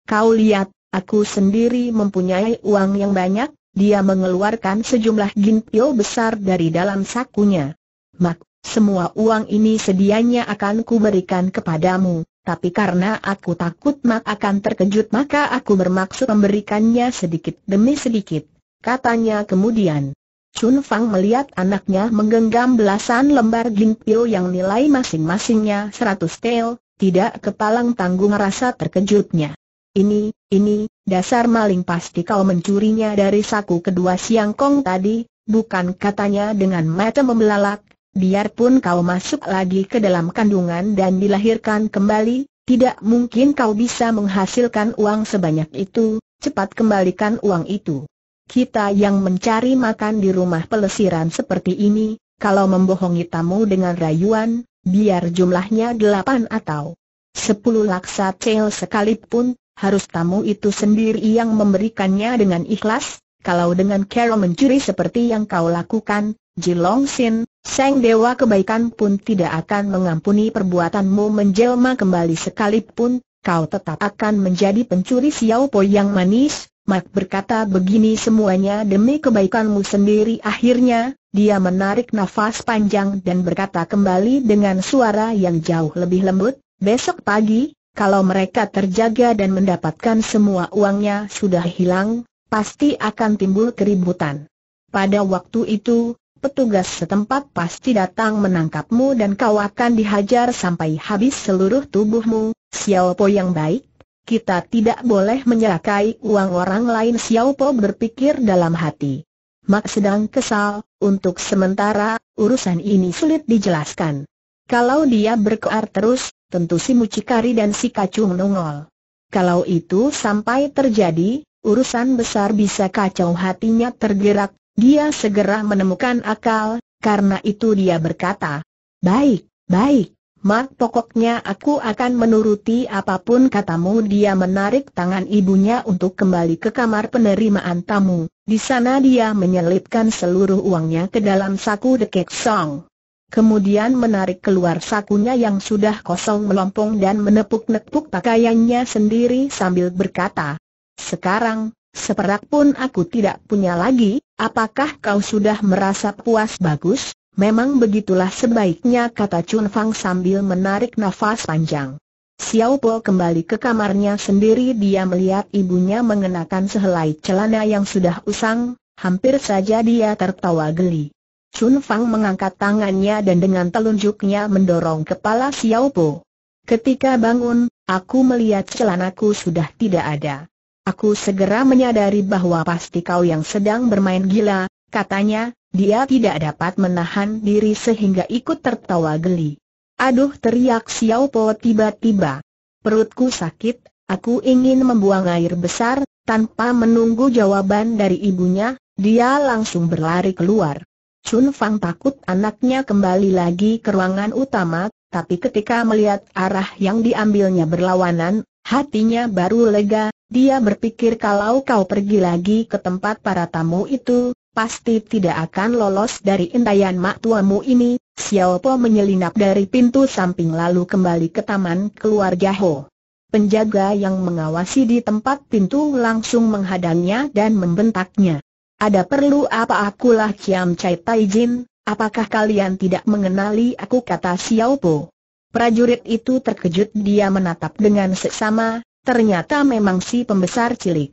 Kau lihat, aku sendiri mempunyai uang yang banyak, dia mengeluarkan sejumlah ginpio besar dari dalam sakunya. Mak, semua uang ini sedianya akan kuberikan kepadamu, tapi karena aku takut Mak akan terkejut maka aku bermaksud memberikannya sedikit demi sedikit, katanya kemudian. Chun Fang melihat anaknya menggenggam belasan lembar ginpio yang nilai masing-masingnya seratus tel, tidak kepalang tanggung rasa terkejutnya ini, ini, dasar maling pasti kau mencurinya dari saku kedua siang kong tadi, bukan katanya dengan mata membelalak, biarpun kau masuk lagi ke dalam kandungan dan dilahirkan kembali, tidak mungkin kau bisa menghasilkan uang sebanyak itu, cepat kembalikan uang itu. Kita yang mencari makan di rumah pelesiran seperti ini, kalau membohongi tamu dengan rayuan, biar jumlahnya delapan atau sepuluh laksa cel sekalipun, harus tamu itu sendiri yang memberikannya dengan ikhlas, kalau dengan cara mencuri seperti yang kau lakukan, Jilong Sin, Sang Dewa Kebaikan pun tidak akan mengampuni perbuatanmu menjelma kembali sekalipun, kau tetap akan menjadi pencuri Xiao Po yang manis, Mak berkata begini semuanya demi kebaikanmu sendiri akhirnya, dia menarik nafas panjang dan berkata kembali dengan suara yang jauh lebih lembut, besok pagi, kalau mereka terjaga dan mendapatkan semua uangnya sudah hilang, pasti akan timbul keributan. Pada waktu itu, petugas setempat pasti datang menangkapmu dan kau akan dihajar sampai habis seluruh tubuhmu, Xiaopo yang baik. Kita tidak boleh menyerakai uang orang lain Xiaopo berpikir dalam hati. Mak sedang kesal, untuk sementara, urusan ini sulit dijelaskan. Kalau dia berkoar terus, tentu si mucikari dan si kacung nongol. Kalau itu sampai terjadi, urusan besar bisa kacau hatinya tergerak, dia segera menemukan akal, karena itu dia berkata, Baik, baik, mak pokoknya aku akan menuruti apapun katamu dia menarik tangan ibunya untuk kembali ke kamar penerimaan tamu, di sana dia menyelipkan seluruh uangnya ke dalam saku dekek song. Kemudian menarik keluar sakunya yang sudah kosong melompong dan menepuk-nepuk pakaiannya sendiri sambil berkata, Sekarang, seperak pun aku tidak punya lagi, apakah kau sudah merasa puas bagus? Memang begitulah sebaiknya kata Chun Fang sambil menarik nafas panjang. Xiao Po kembali ke kamarnya sendiri dia melihat ibunya mengenakan sehelai celana yang sudah usang, hampir saja dia tertawa geli. Chun Fang mengangkat tangannya dan dengan telunjuknya mendorong kepala Xiao Po. Ketika bangun, aku melihat celanaku sudah tidak ada. Aku segera menyadari bahwa pasti kau yang sedang bermain gila, katanya, dia tidak dapat menahan diri sehingga ikut tertawa geli. Aduh teriak Xiao Po tiba-tiba. Perutku sakit, aku ingin membuang air besar, tanpa menunggu jawaban dari ibunya, dia langsung berlari keluar. Chun Fang takut anaknya kembali lagi ke ruangan utama, tapi ketika melihat arah yang diambilnya berlawanan, hatinya baru lega, dia berpikir kalau kau pergi lagi ke tempat para tamu itu, pasti tidak akan lolos dari intayan mak tuamu ini, Xiao Po menyelinap dari pintu samping lalu kembali ke taman keluarga Ho. Penjaga yang mengawasi di tempat pintu langsung menghadangnya dan membentaknya. Ada perlu apa akulah Kiam Chai Taijin, apakah kalian tidak mengenali aku kata Xiao Po. Prajurit itu terkejut dia menatap dengan seksama, ternyata memang si pembesar cilik.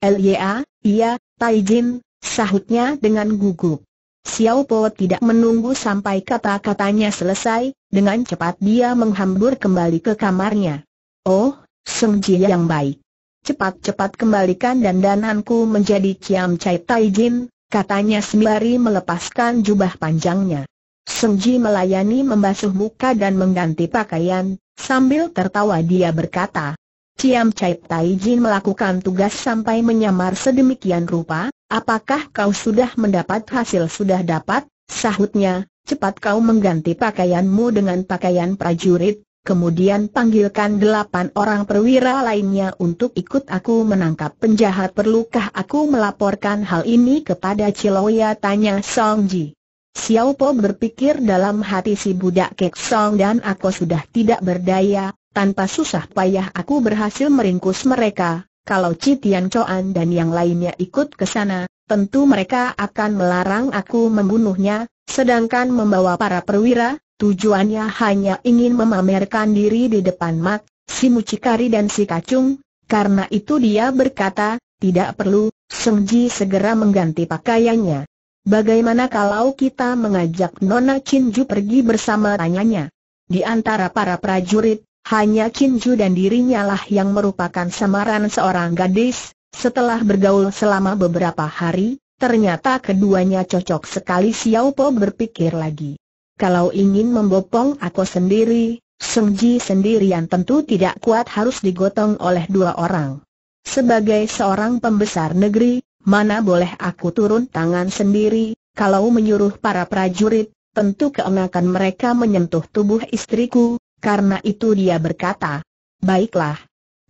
Lya, iya, Taijin, sahutnya dengan gugup. Xiao Po tidak menunggu sampai kata-katanya selesai, dengan cepat dia menghambur kembali ke kamarnya. Oh, Seng Ji yang baik cepat-cepat kembalikan dandananku menjadi Ciam Chai Tai Jin, katanya sembari melepaskan jubah panjangnya. Sengji melayani membasuh muka dan mengganti pakaian, sambil tertawa dia berkata, Ciam Chai Tai Jin melakukan tugas sampai menyamar sedemikian rupa, apakah kau sudah mendapat hasil sudah dapat, sahutnya, cepat kau mengganti pakaianmu dengan pakaian prajurit, kemudian panggilkan delapan orang perwira lainnya untuk ikut aku menangkap penjahat perlukah aku melaporkan hal ini kepada Ciloya tanya Song Ji. Xiao Po berpikir dalam hati si budak Kek Song dan aku sudah tidak berdaya, tanpa susah payah aku berhasil meringkus mereka, kalau Citian Chuan dan yang lainnya ikut ke sana, tentu mereka akan melarang aku membunuhnya, sedangkan membawa para perwira, Tujuannya hanya ingin memamerkan diri di depan Mak, si mucikari dan si kacung, karena itu dia berkata, tidak perlu, Seng Ji segera mengganti pakaiannya. Bagaimana kalau kita mengajak Nona Chinju pergi bersama tanyanya? Di antara para prajurit, hanya Chinju dan dirinya lah yang merupakan samaran seorang gadis, setelah bergaul selama beberapa hari, ternyata keduanya cocok sekali Xiao Po berpikir lagi kalau ingin membopong aku sendiri, Sengji sendirian tentu tidak kuat harus digotong oleh dua orang. Sebagai seorang pembesar negeri, mana boleh aku turun tangan sendiri, kalau menyuruh para prajurit, tentu keenakan mereka menyentuh tubuh istriku, karena itu dia berkata, Baiklah,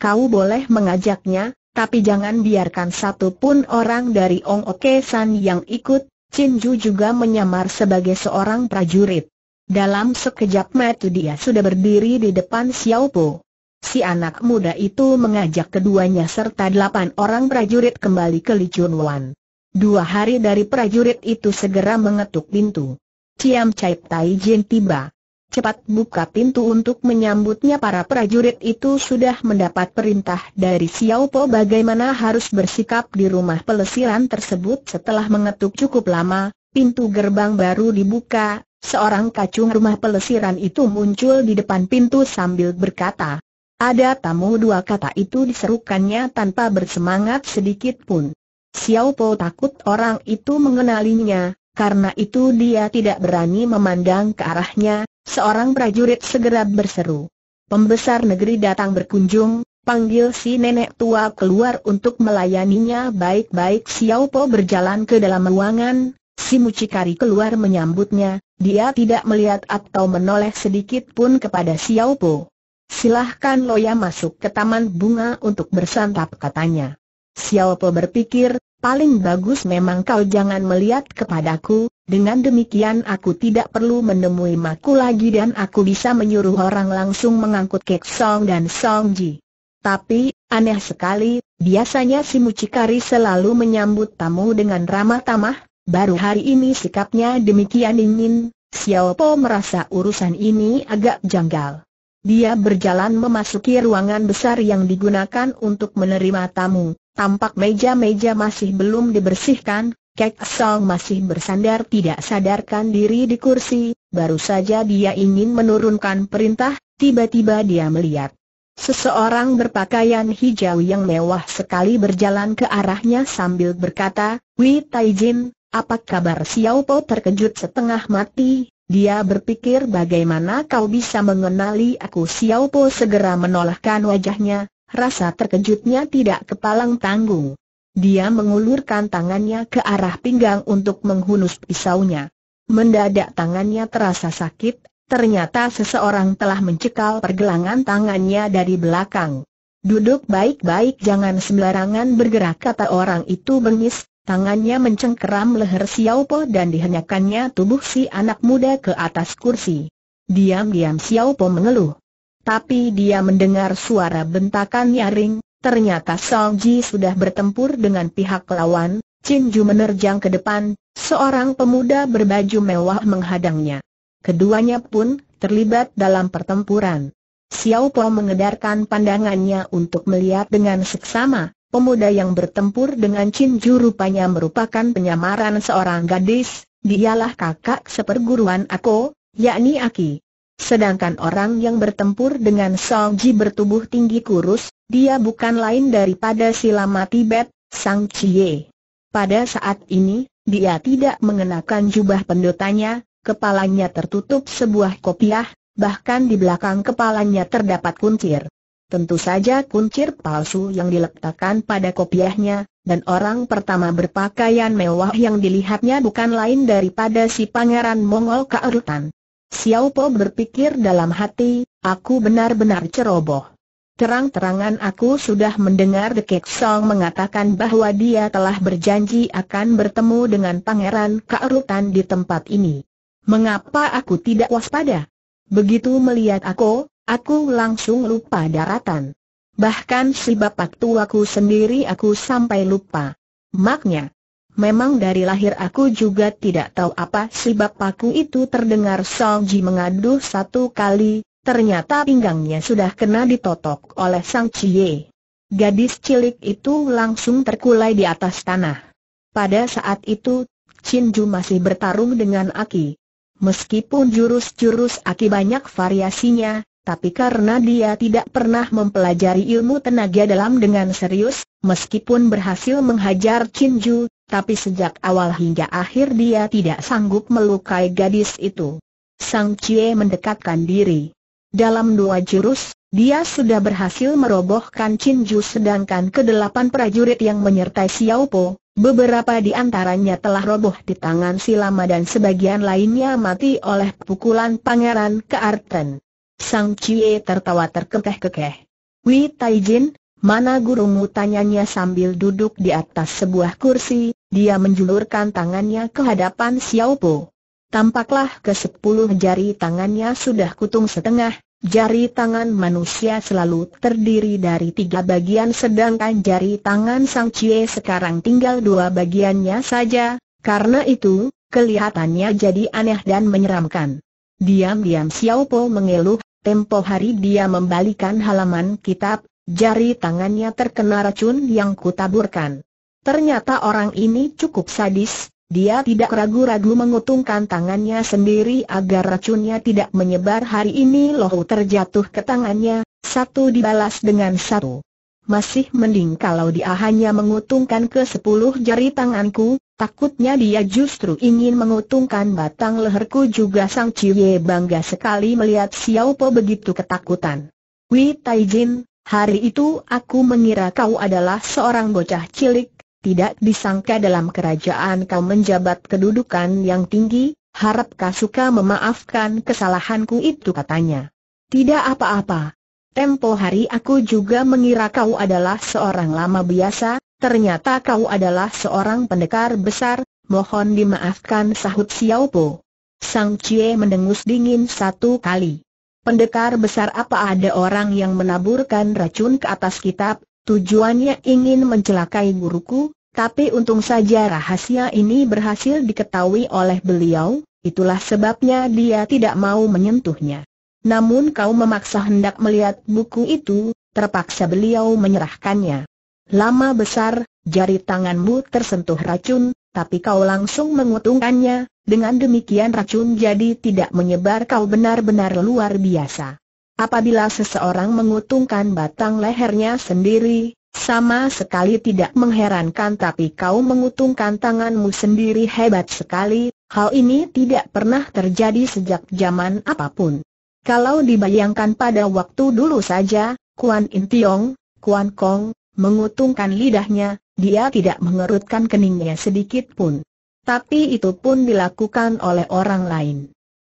kau boleh mengajaknya, tapi jangan biarkan satu pun orang dari Ong Oke San yang ikut, Chin Ju juga menyamar sebagai seorang prajurit. Dalam sekejap mata dia sudah berdiri di depan Xiao Po. Si anak muda itu mengajak keduanya serta delapan orang prajurit kembali ke Li Chun Wan. Dua hari dari prajurit itu segera mengetuk pintu. Ciam Chai Tai Jin tiba cepat buka pintu untuk menyambutnya para prajurit itu sudah mendapat perintah dari Xiao Po bagaimana harus bersikap di rumah pelesiran tersebut setelah mengetuk cukup lama, pintu gerbang baru dibuka, seorang kacung rumah pelesiran itu muncul di depan pintu sambil berkata, ada tamu dua kata itu diserukannya tanpa bersemangat sedikit pun. Xiao Po takut orang itu mengenalinya, karena itu dia tidak berani memandang ke arahnya, Seorang prajurit segera berseru. Pembesar negeri datang berkunjung, panggil si nenek tua keluar untuk melayaninya baik-baik Xiao Po berjalan ke dalam ruangan, si mucikari keluar menyambutnya, dia tidak melihat atau menoleh sedikit pun kepada Xiao Po. Silahkan Loya masuk ke taman bunga untuk bersantap katanya. Xiao Po berpikir, paling bagus memang kau jangan melihat kepadaku, dengan demikian aku tidak perlu menemui Maku lagi dan aku bisa menyuruh orang langsung mengangkut Kek Song dan Song Ji. Tapi, aneh sekali, biasanya si mucikari selalu menyambut tamu dengan ramah tamah, baru hari ini sikapnya demikian dingin, Xiao Po merasa urusan ini agak janggal. Dia berjalan memasuki ruangan besar yang digunakan untuk menerima tamu, tampak meja-meja masih belum dibersihkan, Kek Song masih bersandar tidak sadarkan diri di kursi, baru saja dia ingin menurunkan perintah, tiba-tiba dia melihat. Seseorang berpakaian hijau yang mewah sekali berjalan ke arahnya sambil berkata, Wei Taijin, apa kabar Xiao Po terkejut setengah mati, dia berpikir bagaimana kau bisa mengenali aku Xiao Po segera menolakkan wajahnya, rasa terkejutnya tidak kepalang tanggung. Dia mengulurkan tangannya ke arah pinggang untuk menghunus pisaunya. Mendadak tangannya terasa sakit, ternyata seseorang telah mencekal pergelangan tangannya dari belakang. Duduk baik-baik jangan sembarangan bergerak kata orang itu bengis, tangannya mencengkeram leher Xiaopo dan dihenyakannya tubuh si anak muda ke atas kursi. Diam-diam Xiaopo mengeluh. Tapi dia mendengar suara bentakan nyaring, Ternyata Song Ji sudah bertempur dengan pihak lawan, Chin Ju menerjang ke depan, seorang pemuda berbaju mewah menghadangnya. Keduanya pun terlibat dalam pertempuran. Xiao Po mengedarkan pandangannya untuk melihat dengan seksama, pemuda yang bertempur dengan Chin Ju rupanya merupakan penyamaran seorang gadis, dialah kakak seperguruan Ako, yakni Aki. Sedangkan orang yang bertempur dengan Song Ji bertubuh tinggi kurus, dia bukan lain daripada Silama Tibet, Sang Chie. Pada saat ini, dia tidak mengenakan jubah pendotanya, kepalanya tertutup sebuah kopiah, bahkan di belakang kepalanya terdapat kuncir. Tentu saja kuncir palsu yang diletakkan pada kopiahnya, dan orang pertama berpakaian mewah yang dilihatnya bukan lain daripada si pangeran Mongol Kaerutan. Xiao Po berpikir dalam hati, aku benar-benar ceroboh. Terang-terangan aku sudah mendengar The Kek Song mengatakan bahwa dia telah berjanji akan bertemu dengan Pangeran kearutan di tempat ini. Mengapa aku tidak waspada? Begitu melihat aku, aku langsung lupa daratan. Bahkan si bapak tuaku sendiri aku sampai lupa. Maknya, Memang dari lahir aku juga tidak tahu apa sebab paku itu terdengar Song Ji mengaduh satu kali, ternyata pinggangnya sudah kena ditotok oleh Sang Cie. Gadis cilik itu langsung terkulai di atas tanah. Pada saat itu, Chin Ju masih bertarung dengan Aki. Meskipun jurus-jurus Aki banyak variasinya, tapi karena dia tidak pernah mempelajari ilmu tenaga dalam dengan serius, meskipun berhasil menghajar Chin Ju, tapi sejak awal hingga akhir dia tidak sanggup melukai gadis itu. Sang Cie mendekatkan diri. Dalam dua jurus, dia sudah berhasil merobohkan Chin Ju sedangkan kedelapan prajurit yang menyertai Xiao Po, beberapa di antaranya telah roboh di tangan si lama dan sebagian lainnya mati oleh pukulan pangeran Kearten. Sang Cie tertawa terkekeh-kekeh. Wei Taijin, mana gurumu tanyanya sambil duduk di atas sebuah kursi, dia menjulurkan tangannya ke hadapan Xiao Po. Tampaklah ke sepuluh jari tangannya sudah kutung setengah, jari tangan manusia selalu terdiri dari tiga bagian sedangkan jari tangan Sang Cie sekarang tinggal dua bagiannya saja, karena itu, kelihatannya jadi aneh dan menyeramkan. Diam-diam Xiao Po mengeluh, tempo hari dia membalikan halaman kitab, jari tangannya terkena racun yang kutaburkan. Ternyata orang ini cukup sadis, dia tidak ragu-ragu mengutungkan tangannya sendiri agar racunnya tidak menyebar hari ini lohu terjatuh ke tangannya, satu dibalas dengan satu. Masih mending kalau dia hanya mengutungkan ke sepuluh jari tanganku, takutnya dia justru ingin mengutungkan batang leherku juga Sang Ciye bangga sekali melihat Xiao Po begitu ketakutan. Wei Taijin, hari itu aku mengira kau adalah seorang bocah cilik, tidak disangka dalam kerajaan kau menjabat kedudukan yang tinggi, harap suka memaafkan kesalahanku itu katanya. Tidak apa-apa. Tempo hari aku juga mengira kau adalah seorang lama biasa, ternyata kau adalah seorang pendekar besar, mohon dimaafkan sahut Xiao Po. Sang Cie mendengus dingin satu kali. Pendekar besar apa ada orang yang menaburkan racun ke atas kitab, Tujuannya ingin mencelakai guruku, tapi untung saja rahasia ini berhasil diketahui oleh beliau, itulah sebabnya dia tidak mau menyentuhnya. Namun kau memaksa hendak melihat buku itu, terpaksa beliau menyerahkannya. Lama besar, jari tanganmu tersentuh racun, tapi kau langsung mengutungkannya, dengan demikian racun jadi tidak menyebar kau benar-benar luar biasa. Apabila seseorang mengutungkan batang lehernya sendiri, sama sekali tidak mengherankan tapi kau mengutungkan tanganmu sendiri hebat sekali, hal ini tidak pernah terjadi sejak zaman apapun. Kalau dibayangkan pada waktu dulu saja, Kuan In Tiong, Kuan Kong, mengutungkan lidahnya, dia tidak mengerutkan keningnya sedikit pun. Tapi itu pun dilakukan oleh orang lain.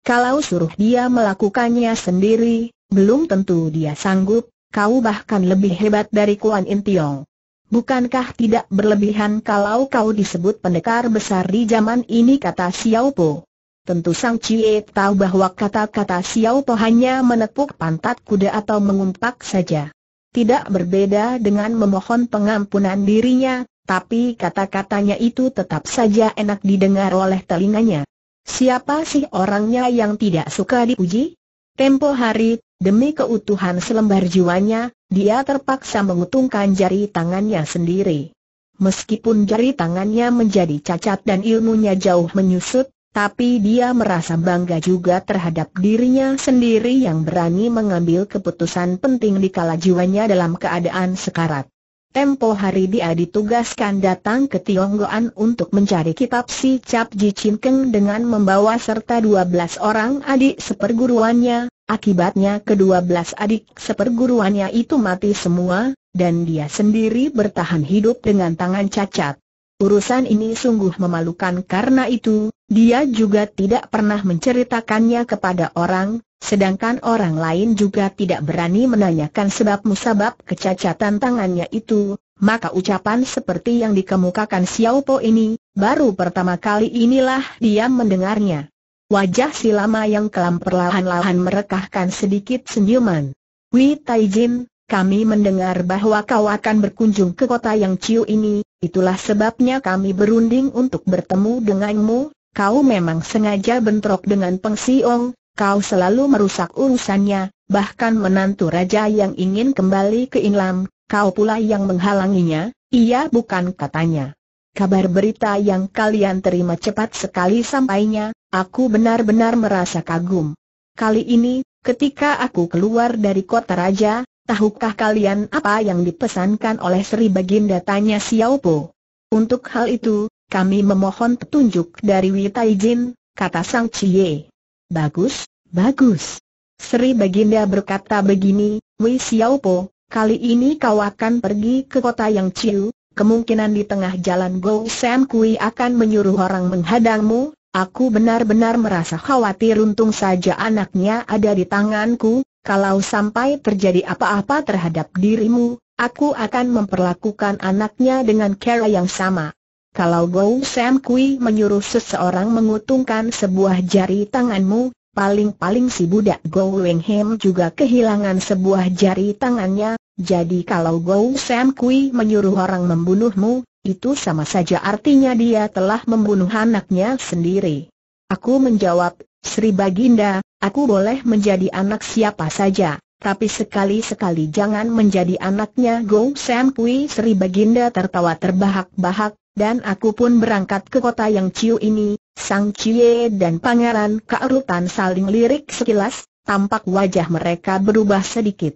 Kalau suruh dia melakukannya sendiri, belum tentu dia sanggup, kau bahkan lebih hebat dari Kuan In Tiong. Bukankah tidak berlebihan kalau kau disebut pendekar besar di zaman ini kata Xiao Po. Tentu Sang Cie tahu bahwa kata-kata Xiao Po hanya menepuk pantat kuda atau mengumpak saja. Tidak berbeda dengan memohon pengampunan dirinya, tapi kata-katanya itu tetap saja enak didengar oleh telinganya. Siapa sih orangnya yang tidak suka dipuji? Tempo hari, Demi keutuhan selembar jiwanya, dia terpaksa mengutungkan jari tangannya sendiri. Meskipun jari tangannya menjadi cacat dan ilmunya jauh menyusut, tapi dia merasa bangga juga terhadap dirinya sendiri yang berani mengambil keputusan penting di kala jiwanya dalam keadaan sekarat. Tempo hari dia ditugaskan datang ke Tionggoan untuk mencari kitab si Cap Ji Chin Keng dengan membawa serta 12 orang adik seperguruannya, Akibatnya kedua belas adik seperguruannya itu mati semua, dan dia sendiri bertahan hidup dengan tangan cacat. Urusan ini sungguh memalukan karena itu, dia juga tidak pernah menceritakannya kepada orang, sedangkan orang lain juga tidak berani menanyakan sebab musabab kecacatan tangannya itu, maka ucapan seperti yang dikemukakan Xiao Po ini, baru pertama kali inilah dia mendengarnya. Wajah si lama yang kelam perlahan-lahan merekahkan sedikit senyuman. Wei Taijin, kami mendengar bahwa kau akan berkunjung ke kota yang ciu ini, itulah sebabnya kami berunding untuk bertemu denganmu, kau memang sengaja bentrok dengan Peng Siong, kau selalu merusak urusannya, bahkan menantu raja yang ingin kembali ke Inlam, kau pula yang menghalanginya, Ia bukan katanya kabar berita yang kalian terima cepat sekali sampainya, aku benar-benar merasa kagum. Kali ini, ketika aku keluar dari kota raja, tahukah kalian apa yang dipesankan oleh Sri Baginda tanya Xiao Po? Untuk hal itu, kami memohon petunjuk dari Witaijin, kata Sang Cie. Bagus, bagus. Sri Baginda berkata begini, Wei Po, kali ini kau akan pergi ke kota yang Ciu, kemungkinan di tengah jalan Go Sam Kui akan menyuruh orang menghadangmu, aku benar-benar merasa khawatir untung saja anaknya ada di tanganku, kalau sampai terjadi apa-apa terhadap dirimu, aku akan memperlakukan anaknya dengan cara yang sama. Kalau Go Sam Kui menyuruh seseorang mengutungkan sebuah jari tanganmu, paling-paling si budak Go Weng Hem juga kehilangan sebuah jari tangannya, jadi kalau Go Sam Kui menyuruh orang membunuhmu, itu sama saja artinya dia telah membunuh anaknya sendiri. Aku menjawab, Sri Baginda, aku boleh menjadi anak siapa saja, tapi sekali-sekali jangan menjadi anaknya Go Sam Kui Sri Baginda tertawa terbahak-bahak, dan aku pun berangkat ke kota yang Ciu ini, Sang Cie dan Pangeran Kaerutan saling lirik sekilas, tampak wajah mereka berubah sedikit.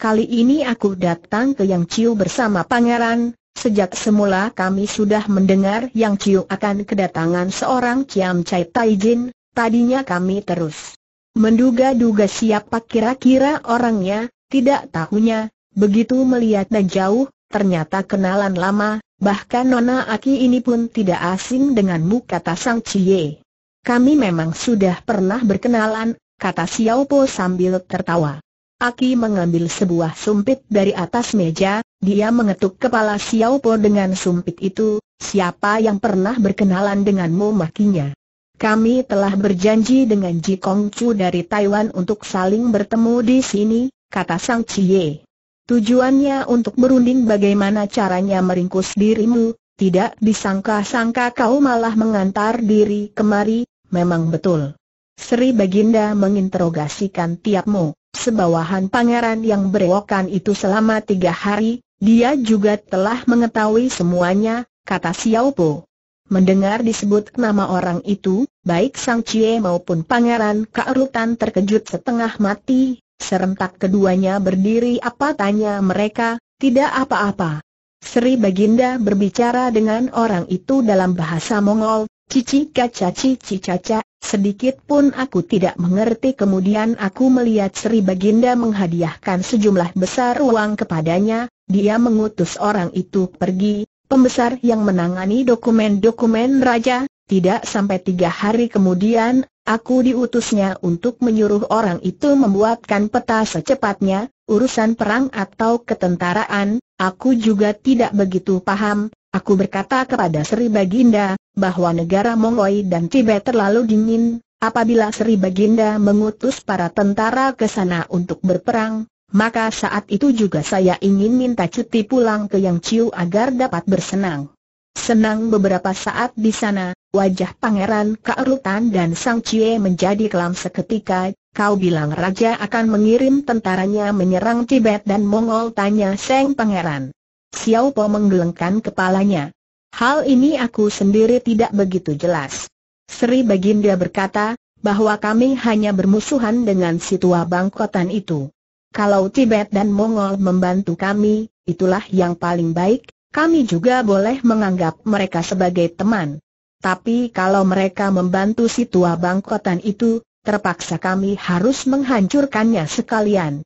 Kali ini aku datang ke Yang Ciu bersama Pangeran, sejak semula kami sudah mendengar Yang Ciu akan kedatangan seorang Ciam Chai Taijin, tadinya kami terus menduga-duga siapa kira-kira orangnya, tidak tahunya, begitu melihat dan jauh, ternyata kenalan lama, Bahkan Nona Aki ini pun tidak asing denganmu kata Sang Cie. Kami memang sudah pernah berkenalan, kata Xiao Po sambil tertawa. Aki mengambil sebuah sumpit dari atas meja, dia mengetuk kepala Xiao Po dengan sumpit itu, siapa yang pernah berkenalan denganmu makinya. Kami telah berjanji dengan Ji Kong Chu dari Taiwan untuk saling bertemu di sini, kata Sang Cie. Tujuannya untuk berunding bagaimana caranya meringkus dirimu, tidak disangka-sangka kau malah mengantar diri kemari, memang betul. Sri Baginda menginterogasikan tiapmu, sebawahan pangeran yang berewokan itu selama tiga hari, dia juga telah mengetahui semuanya, kata Xiao Po. Mendengar disebut nama orang itu, baik Sang Cie maupun Pangeran kearutan terkejut setengah mati, Serentak keduanya berdiri apa tanya mereka, tidak apa-apa. Sri Baginda berbicara dengan orang itu dalam bahasa Mongol, cici kaca cici caca, sedikit pun aku tidak mengerti kemudian aku melihat Sri Baginda menghadiahkan sejumlah besar uang kepadanya, dia mengutus orang itu pergi, pembesar yang menangani dokumen-dokumen raja, tidak sampai tiga hari kemudian, aku diutusnya untuk menyuruh orang itu membuatkan peta secepatnya, urusan perang atau ketentaraan, aku juga tidak begitu paham, aku berkata kepada Sri Baginda, bahwa negara Mongoi dan Tibet terlalu dingin, apabila Sri Baginda mengutus para tentara ke sana untuk berperang, maka saat itu juga saya ingin minta cuti pulang ke Yang Ciu agar dapat bersenang. Senang beberapa saat di sana, wajah Pangeran Kaerutan dan Sang Cie menjadi kelam seketika, kau bilang Raja akan mengirim tentaranya menyerang Tibet dan Mongol tanya Seng Pangeran. Xiao Po menggelengkan kepalanya. Hal ini aku sendiri tidak begitu jelas. Sri Baginda berkata, bahwa kami hanya bermusuhan dengan si tua bangkotan itu. Kalau Tibet dan Mongol membantu kami, itulah yang paling baik, kami juga boleh menganggap mereka sebagai teman. Tapi kalau mereka membantu si tua bangkotan itu, terpaksa kami harus menghancurkannya sekalian.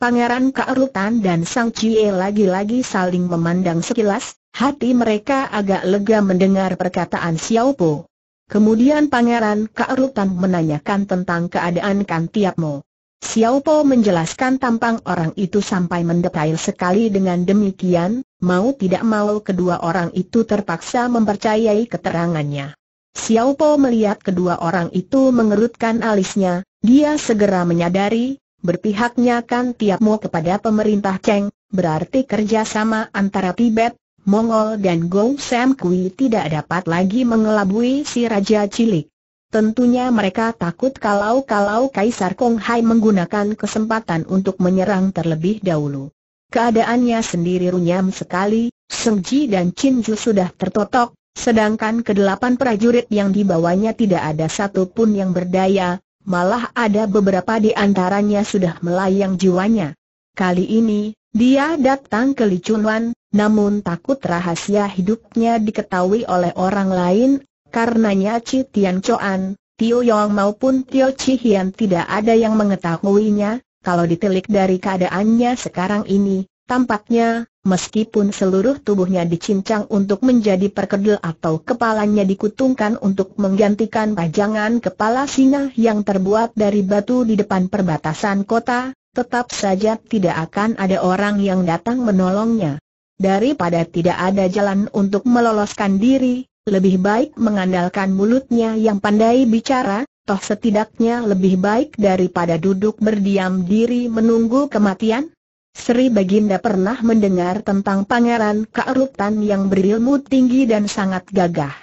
Pangeran Kaerutan dan Sang Cie lagi-lagi saling memandang sekilas, hati mereka agak lega mendengar perkataan Xiao Po. Kemudian Pangeran Kaerutan menanyakan tentang keadaan Kan Tiapmo. Xiao Po menjelaskan tampang orang itu sampai mendetail sekali dengan demikian, Mau tidak mau kedua orang itu terpaksa mempercayai keterangannya. Xiao Po melihat kedua orang itu mengerutkan alisnya, dia segera menyadari, berpihaknya kan tiap mau kepada pemerintah Cheng, berarti kerjasama antara Tibet, Mongol dan Gong Sam Kui tidak dapat lagi mengelabui si Raja Cilik. Tentunya mereka takut kalau-kalau Kaisar Kong Hai menggunakan kesempatan untuk menyerang terlebih dahulu. Keadaannya sendiri runyam sekali, Seng Ji dan Chin Ju sudah tertotok, sedangkan kedelapan prajurit yang dibawanya tidak ada satu pun yang berdaya, malah ada beberapa di antaranya sudah melayang jiwanya. Kali ini, dia datang ke Licunwan, namun takut rahasia hidupnya diketahui oleh orang lain, karenanya Chi Tian Choan, Tio Yong maupun Tio Chi Hian tidak ada yang mengetahuinya, kalau ditilik dari keadaannya sekarang ini, tampaknya, meskipun seluruh tubuhnya dicincang untuk menjadi perkedel atau kepalanya dikutungkan untuk menggantikan pajangan kepala singa yang terbuat dari batu di depan perbatasan kota, tetap saja tidak akan ada orang yang datang menolongnya. Daripada tidak ada jalan untuk meloloskan diri, lebih baik mengandalkan mulutnya yang pandai bicara, toh setidaknya lebih baik daripada duduk berdiam diri menunggu kematian? Sri Baginda pernah mendengar tentang Pangeran Kaerutan yang berilmu tinggi dan sangat gagah.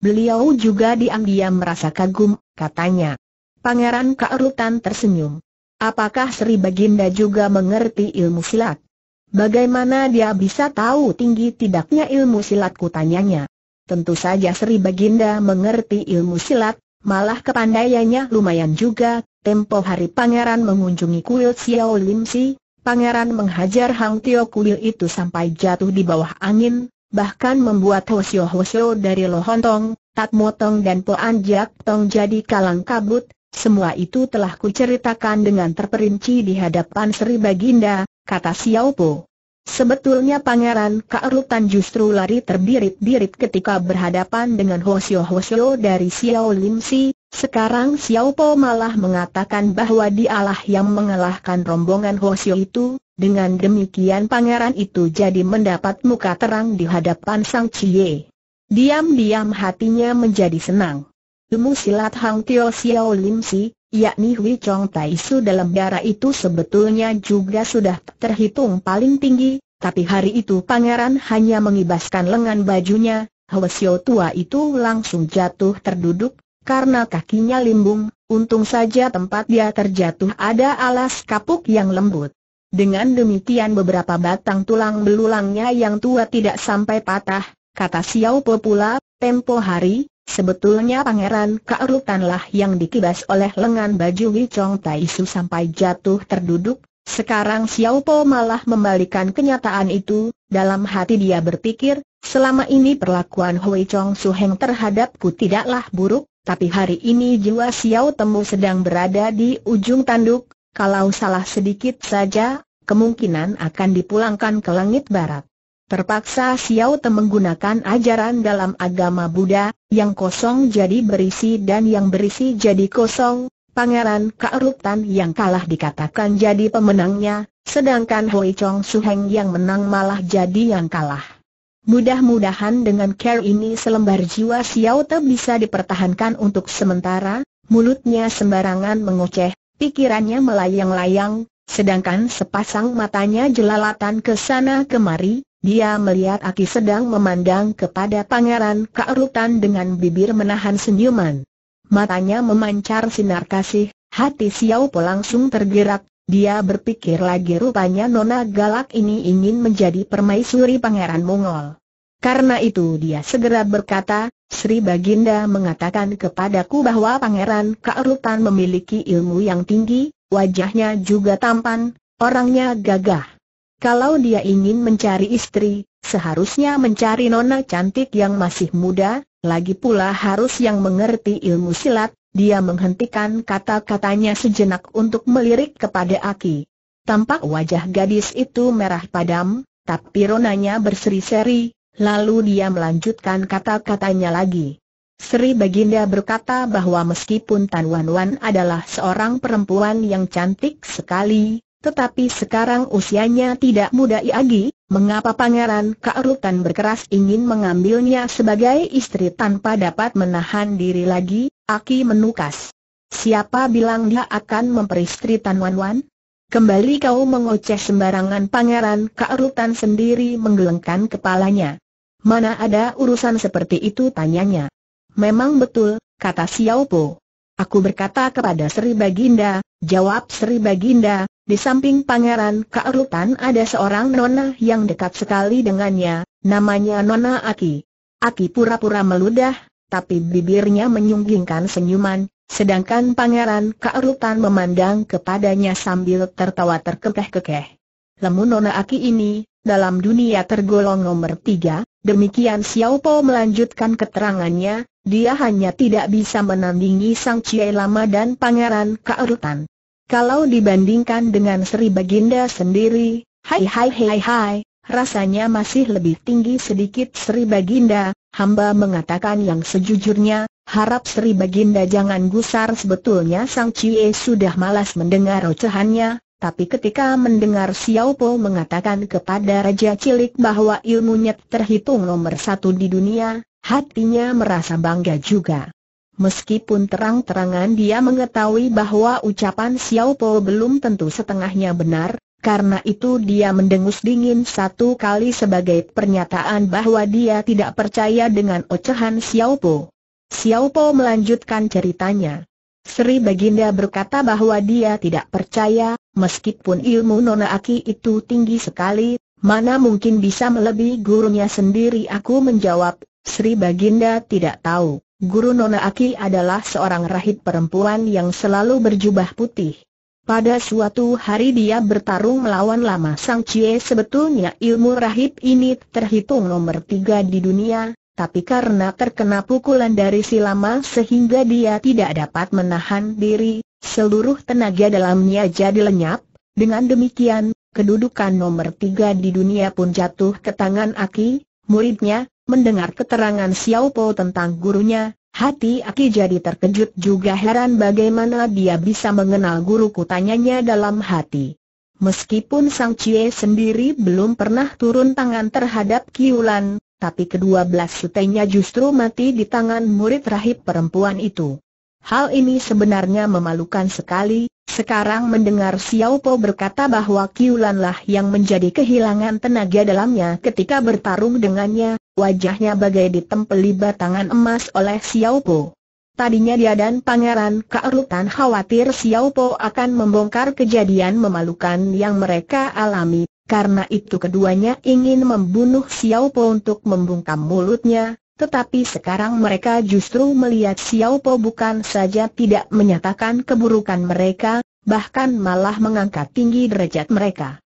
Beliau juga diam-diam merasa kagum, katanya. Pangeran Kaerutan tersenyum. Apakah Sri Baginda juga mengerti ilmu silat? Bagaimana dia bisa tahu tinggi tidaknya ilmu silat? kutanyanya? Tentu saja Sri Baginda mengerti ilmu silat, Malah kepandaiannya lumayan juga, tempo hari pangeran mengunjungi kuil Xiao Lim Si, pangeran menghajar Hang Tio kuil itu sampai jatuh di bawah angin, bahkan membuat Hosio Hosio dari Lohontong, Tat Tong dan Poan Jak Tong jadi kalang kabut, semua itu telah kuceritakan dengan terperinci di hadapan Sri Baginda, kata Xiao Po. Sebetulnya Pangeran Kaerutan justru lari terbirit-birit ketika berhadapan dengan Ho Sio dari Xiao Lim Si, sekarang Xiao Po malah mengatakan bahwa dialah yang mengalahkan rombongan Sio itu, dengan demikian pangeran itu jadi mendapat muka terang di hadapan Sang Cie. Diam-diam hatinya menjadi senang. Ilmu silat Hang Tio Xiao Lim Si, yakni Hui Chong Tai Su dalam darah itu sebetulnya juga sudah terhitung paling tinggi, tapi hari itu pangeran hanya mengibaskan lengan bajunya, Hwasyo tua itu langsung jatuh terduduk, karena kakinya limbung, untung saja tempat dia terjatuh ada alas kapuk yang lembut. Dengan demikian beberapa batang tulang belulangnya yang tua tidak sampai patah, kata Xiao Po pula, tempo hari, Sebetulnya Pangeran Kaarutanlah yang dikibas oleh lengan baju Tai Taisu sampai jatuh terduduk, sekarang Xiao Po malah membalikan kenyataan itu, dalam hati dia berpikir, selama ini perlakuan Hui Chong Su Heng terhadapku tidaklah buruk, tapi hari ini jiwa Xiao Temu sedang berada di ujung tanduk, kalau salah sedikit saja, kemungkinan akan dipulangkan ke langit barat. Terpaksa Xiao Temu menggunakan ajaran dalam agama Buddha, yang kosong jadi berisi dan yang berisi jadi kosong, Pangeran Karutan yang kalah dikatakan jadi pemenangnya, sedangkan Hoi Chong Heng yang menang malah jadi yang kalah. Mudah-mudahan dengan care ini selembar jiwa Xiao Te bisa dipertahankan untuk sementara, mulutnya sembarangan mengoceh, pikirannya melayang-layang, sedangkan sepasang matanya jelalatan ke sana kemari, dia melihat Aki sedang memandang kepada Pangeran Kaerutan dengan bibir menahan senyuman. Matanya memancar sinar kasih, hati Xiao Po langsung tergerak, dia berpikir lagi rupanya Nona Galak ini ingin menjadi permaisuri Pangeran Mongol. Karena itu dia segera berkata, Sri Baginda mengatakan kepadaku bahwa Pangeran Kaerutan memiliki ilmu yang tinggi, wajahnya juga tampan, orangnya gagah. Kalau dia ingin mencari istri, seharusnya mencari nona cantik yang masih muda, lagi pula harus yang mengerti ilmu silat, dia menghentikan kata-katanya sejenak untuk melirik kepada Aki. Tampak wajah gadis itu merah padam, tapi ronanya berseri-seri, lalu dia melanjutkan kata-katanya lagi. Sri Baginda berkata bahwa meskipun Tan Wan Wan adalah seorang perempuan yang cantik sekali, tetapi sekarang usianya tidak muda lagi, mengapa Pangeran Kaarutan berkeras ingin mengambilnya sebagai istri tanpa dapat menahan diri lagi? Aki menukas. Siapa bilang dia akan memperistri Tan Wan Wan? Kembali kau mengoceh sembarangan Pangeran Kaarutan sendiri menggelengkan kepalanya. Mana ada urusan seperti itu tanyanya. Memang betul, kata Xiao Po. Aku berkata kepada Sri Baginda, jawab Sri Baginda, di samping Pangeran Kaerutan ada seorang nona yang dekat sekali dengannya, namanya Nona Aki. Aki pura-pura meludah, tapi bibirnya menyunggingkan senyuman, sedangkan Pangeran Kaerutan memandang kepadanya sambil tertawa terkekeh-kekeh. Lemu Nona Aki ini, dalam dunia tergolong nomor tiga, demikian Xiao Po melanjutkan keterangannya, dia hanya tidak bisa menandingi Sang Cie Lama dan Pangeran Kaerutan. Kalau dibandingkan dengan Sri Baginda sendiri, hai hai hai hai, rasanya masih lebih tinggi sedikit Sri Baginda, hamba mengatakan yang sejujurnya, harap Sri Baginda jangan gusar sebetulnya Sang Cie sudah malas mendengar ocehannya, tapi ketika mendengar Xiao Po mengatakan kepada Raja Cilik bahwa ilmunya terhitung nomor satu di dunia, hatinya merasa bangga juga. Meskipun terang-terangan dia mengetahui bahwa ucapan Xiao Po belum tentu setengahnya benar, karena itu dia mendengus dingin satu kali sebagai pernyataan bahwa dia tidak percaya dengan ocehan Xiao Po. Xiao Po melanjutkan ceritanya. Sri Baginda berkata bahwa dia tidak percaya, meskipun ilmu Nona Aki itu tinggi sekali, mana mungkin bisa melebihi gurunya sendiri aku menjawab, Sri Baginda tidak tahu. Guru Nona Aki adalah seorang rahib perempuan yang selalu berjubah putih. Pada suatu hari dia bertarung melawan Lama Sang Cie sebetulnya ilmu rahib ini terhitung nomor tiga di dunia, tapi karena terkena pukulan dari si Lama sehingga dia tidak dapat menahan diri, seluruh tenaga dalamnya jadi lenyap, dengan demikian, kedudukan nomor tiga di dunia pun jatuh ke tangan Aki, muridnya, Mendengar keterangan Xiao Po tentang gurunya, hati Aki jadi terkejut juga heran bagaimana dia bisa mengenal guru kutanyanya dalam hati. Meskipun Sang Cie sendiri belum pernah turun tangan terhadap Kiulan, tapi kedua belas sutenya justru mati di tangan murid rahib perempuan itu. Hal ini sebenarnya memalukan sekali, sekarang mendengar Xiao Po berkata bahwa Kiulanlah yang menjadi kehilangan tenaga dalamnya ketika bertarung dengannya, wajahnya bagai ditempeli batangan emas oleh Xiao Po. Tadinya dia dan Pangeran keerutan khawatir Xiao Po akan membongkar kejadian memalukan yang mereka alami, karena itu keduanya ingin membunuh Xiao Po untuk membungkam mulutnya, tetapi sekarang mereka justru melihat Xiao Po bukan saja tidak menyatakan keburukan mereka, bahkan malah mengangkat tinggi derajat mereka.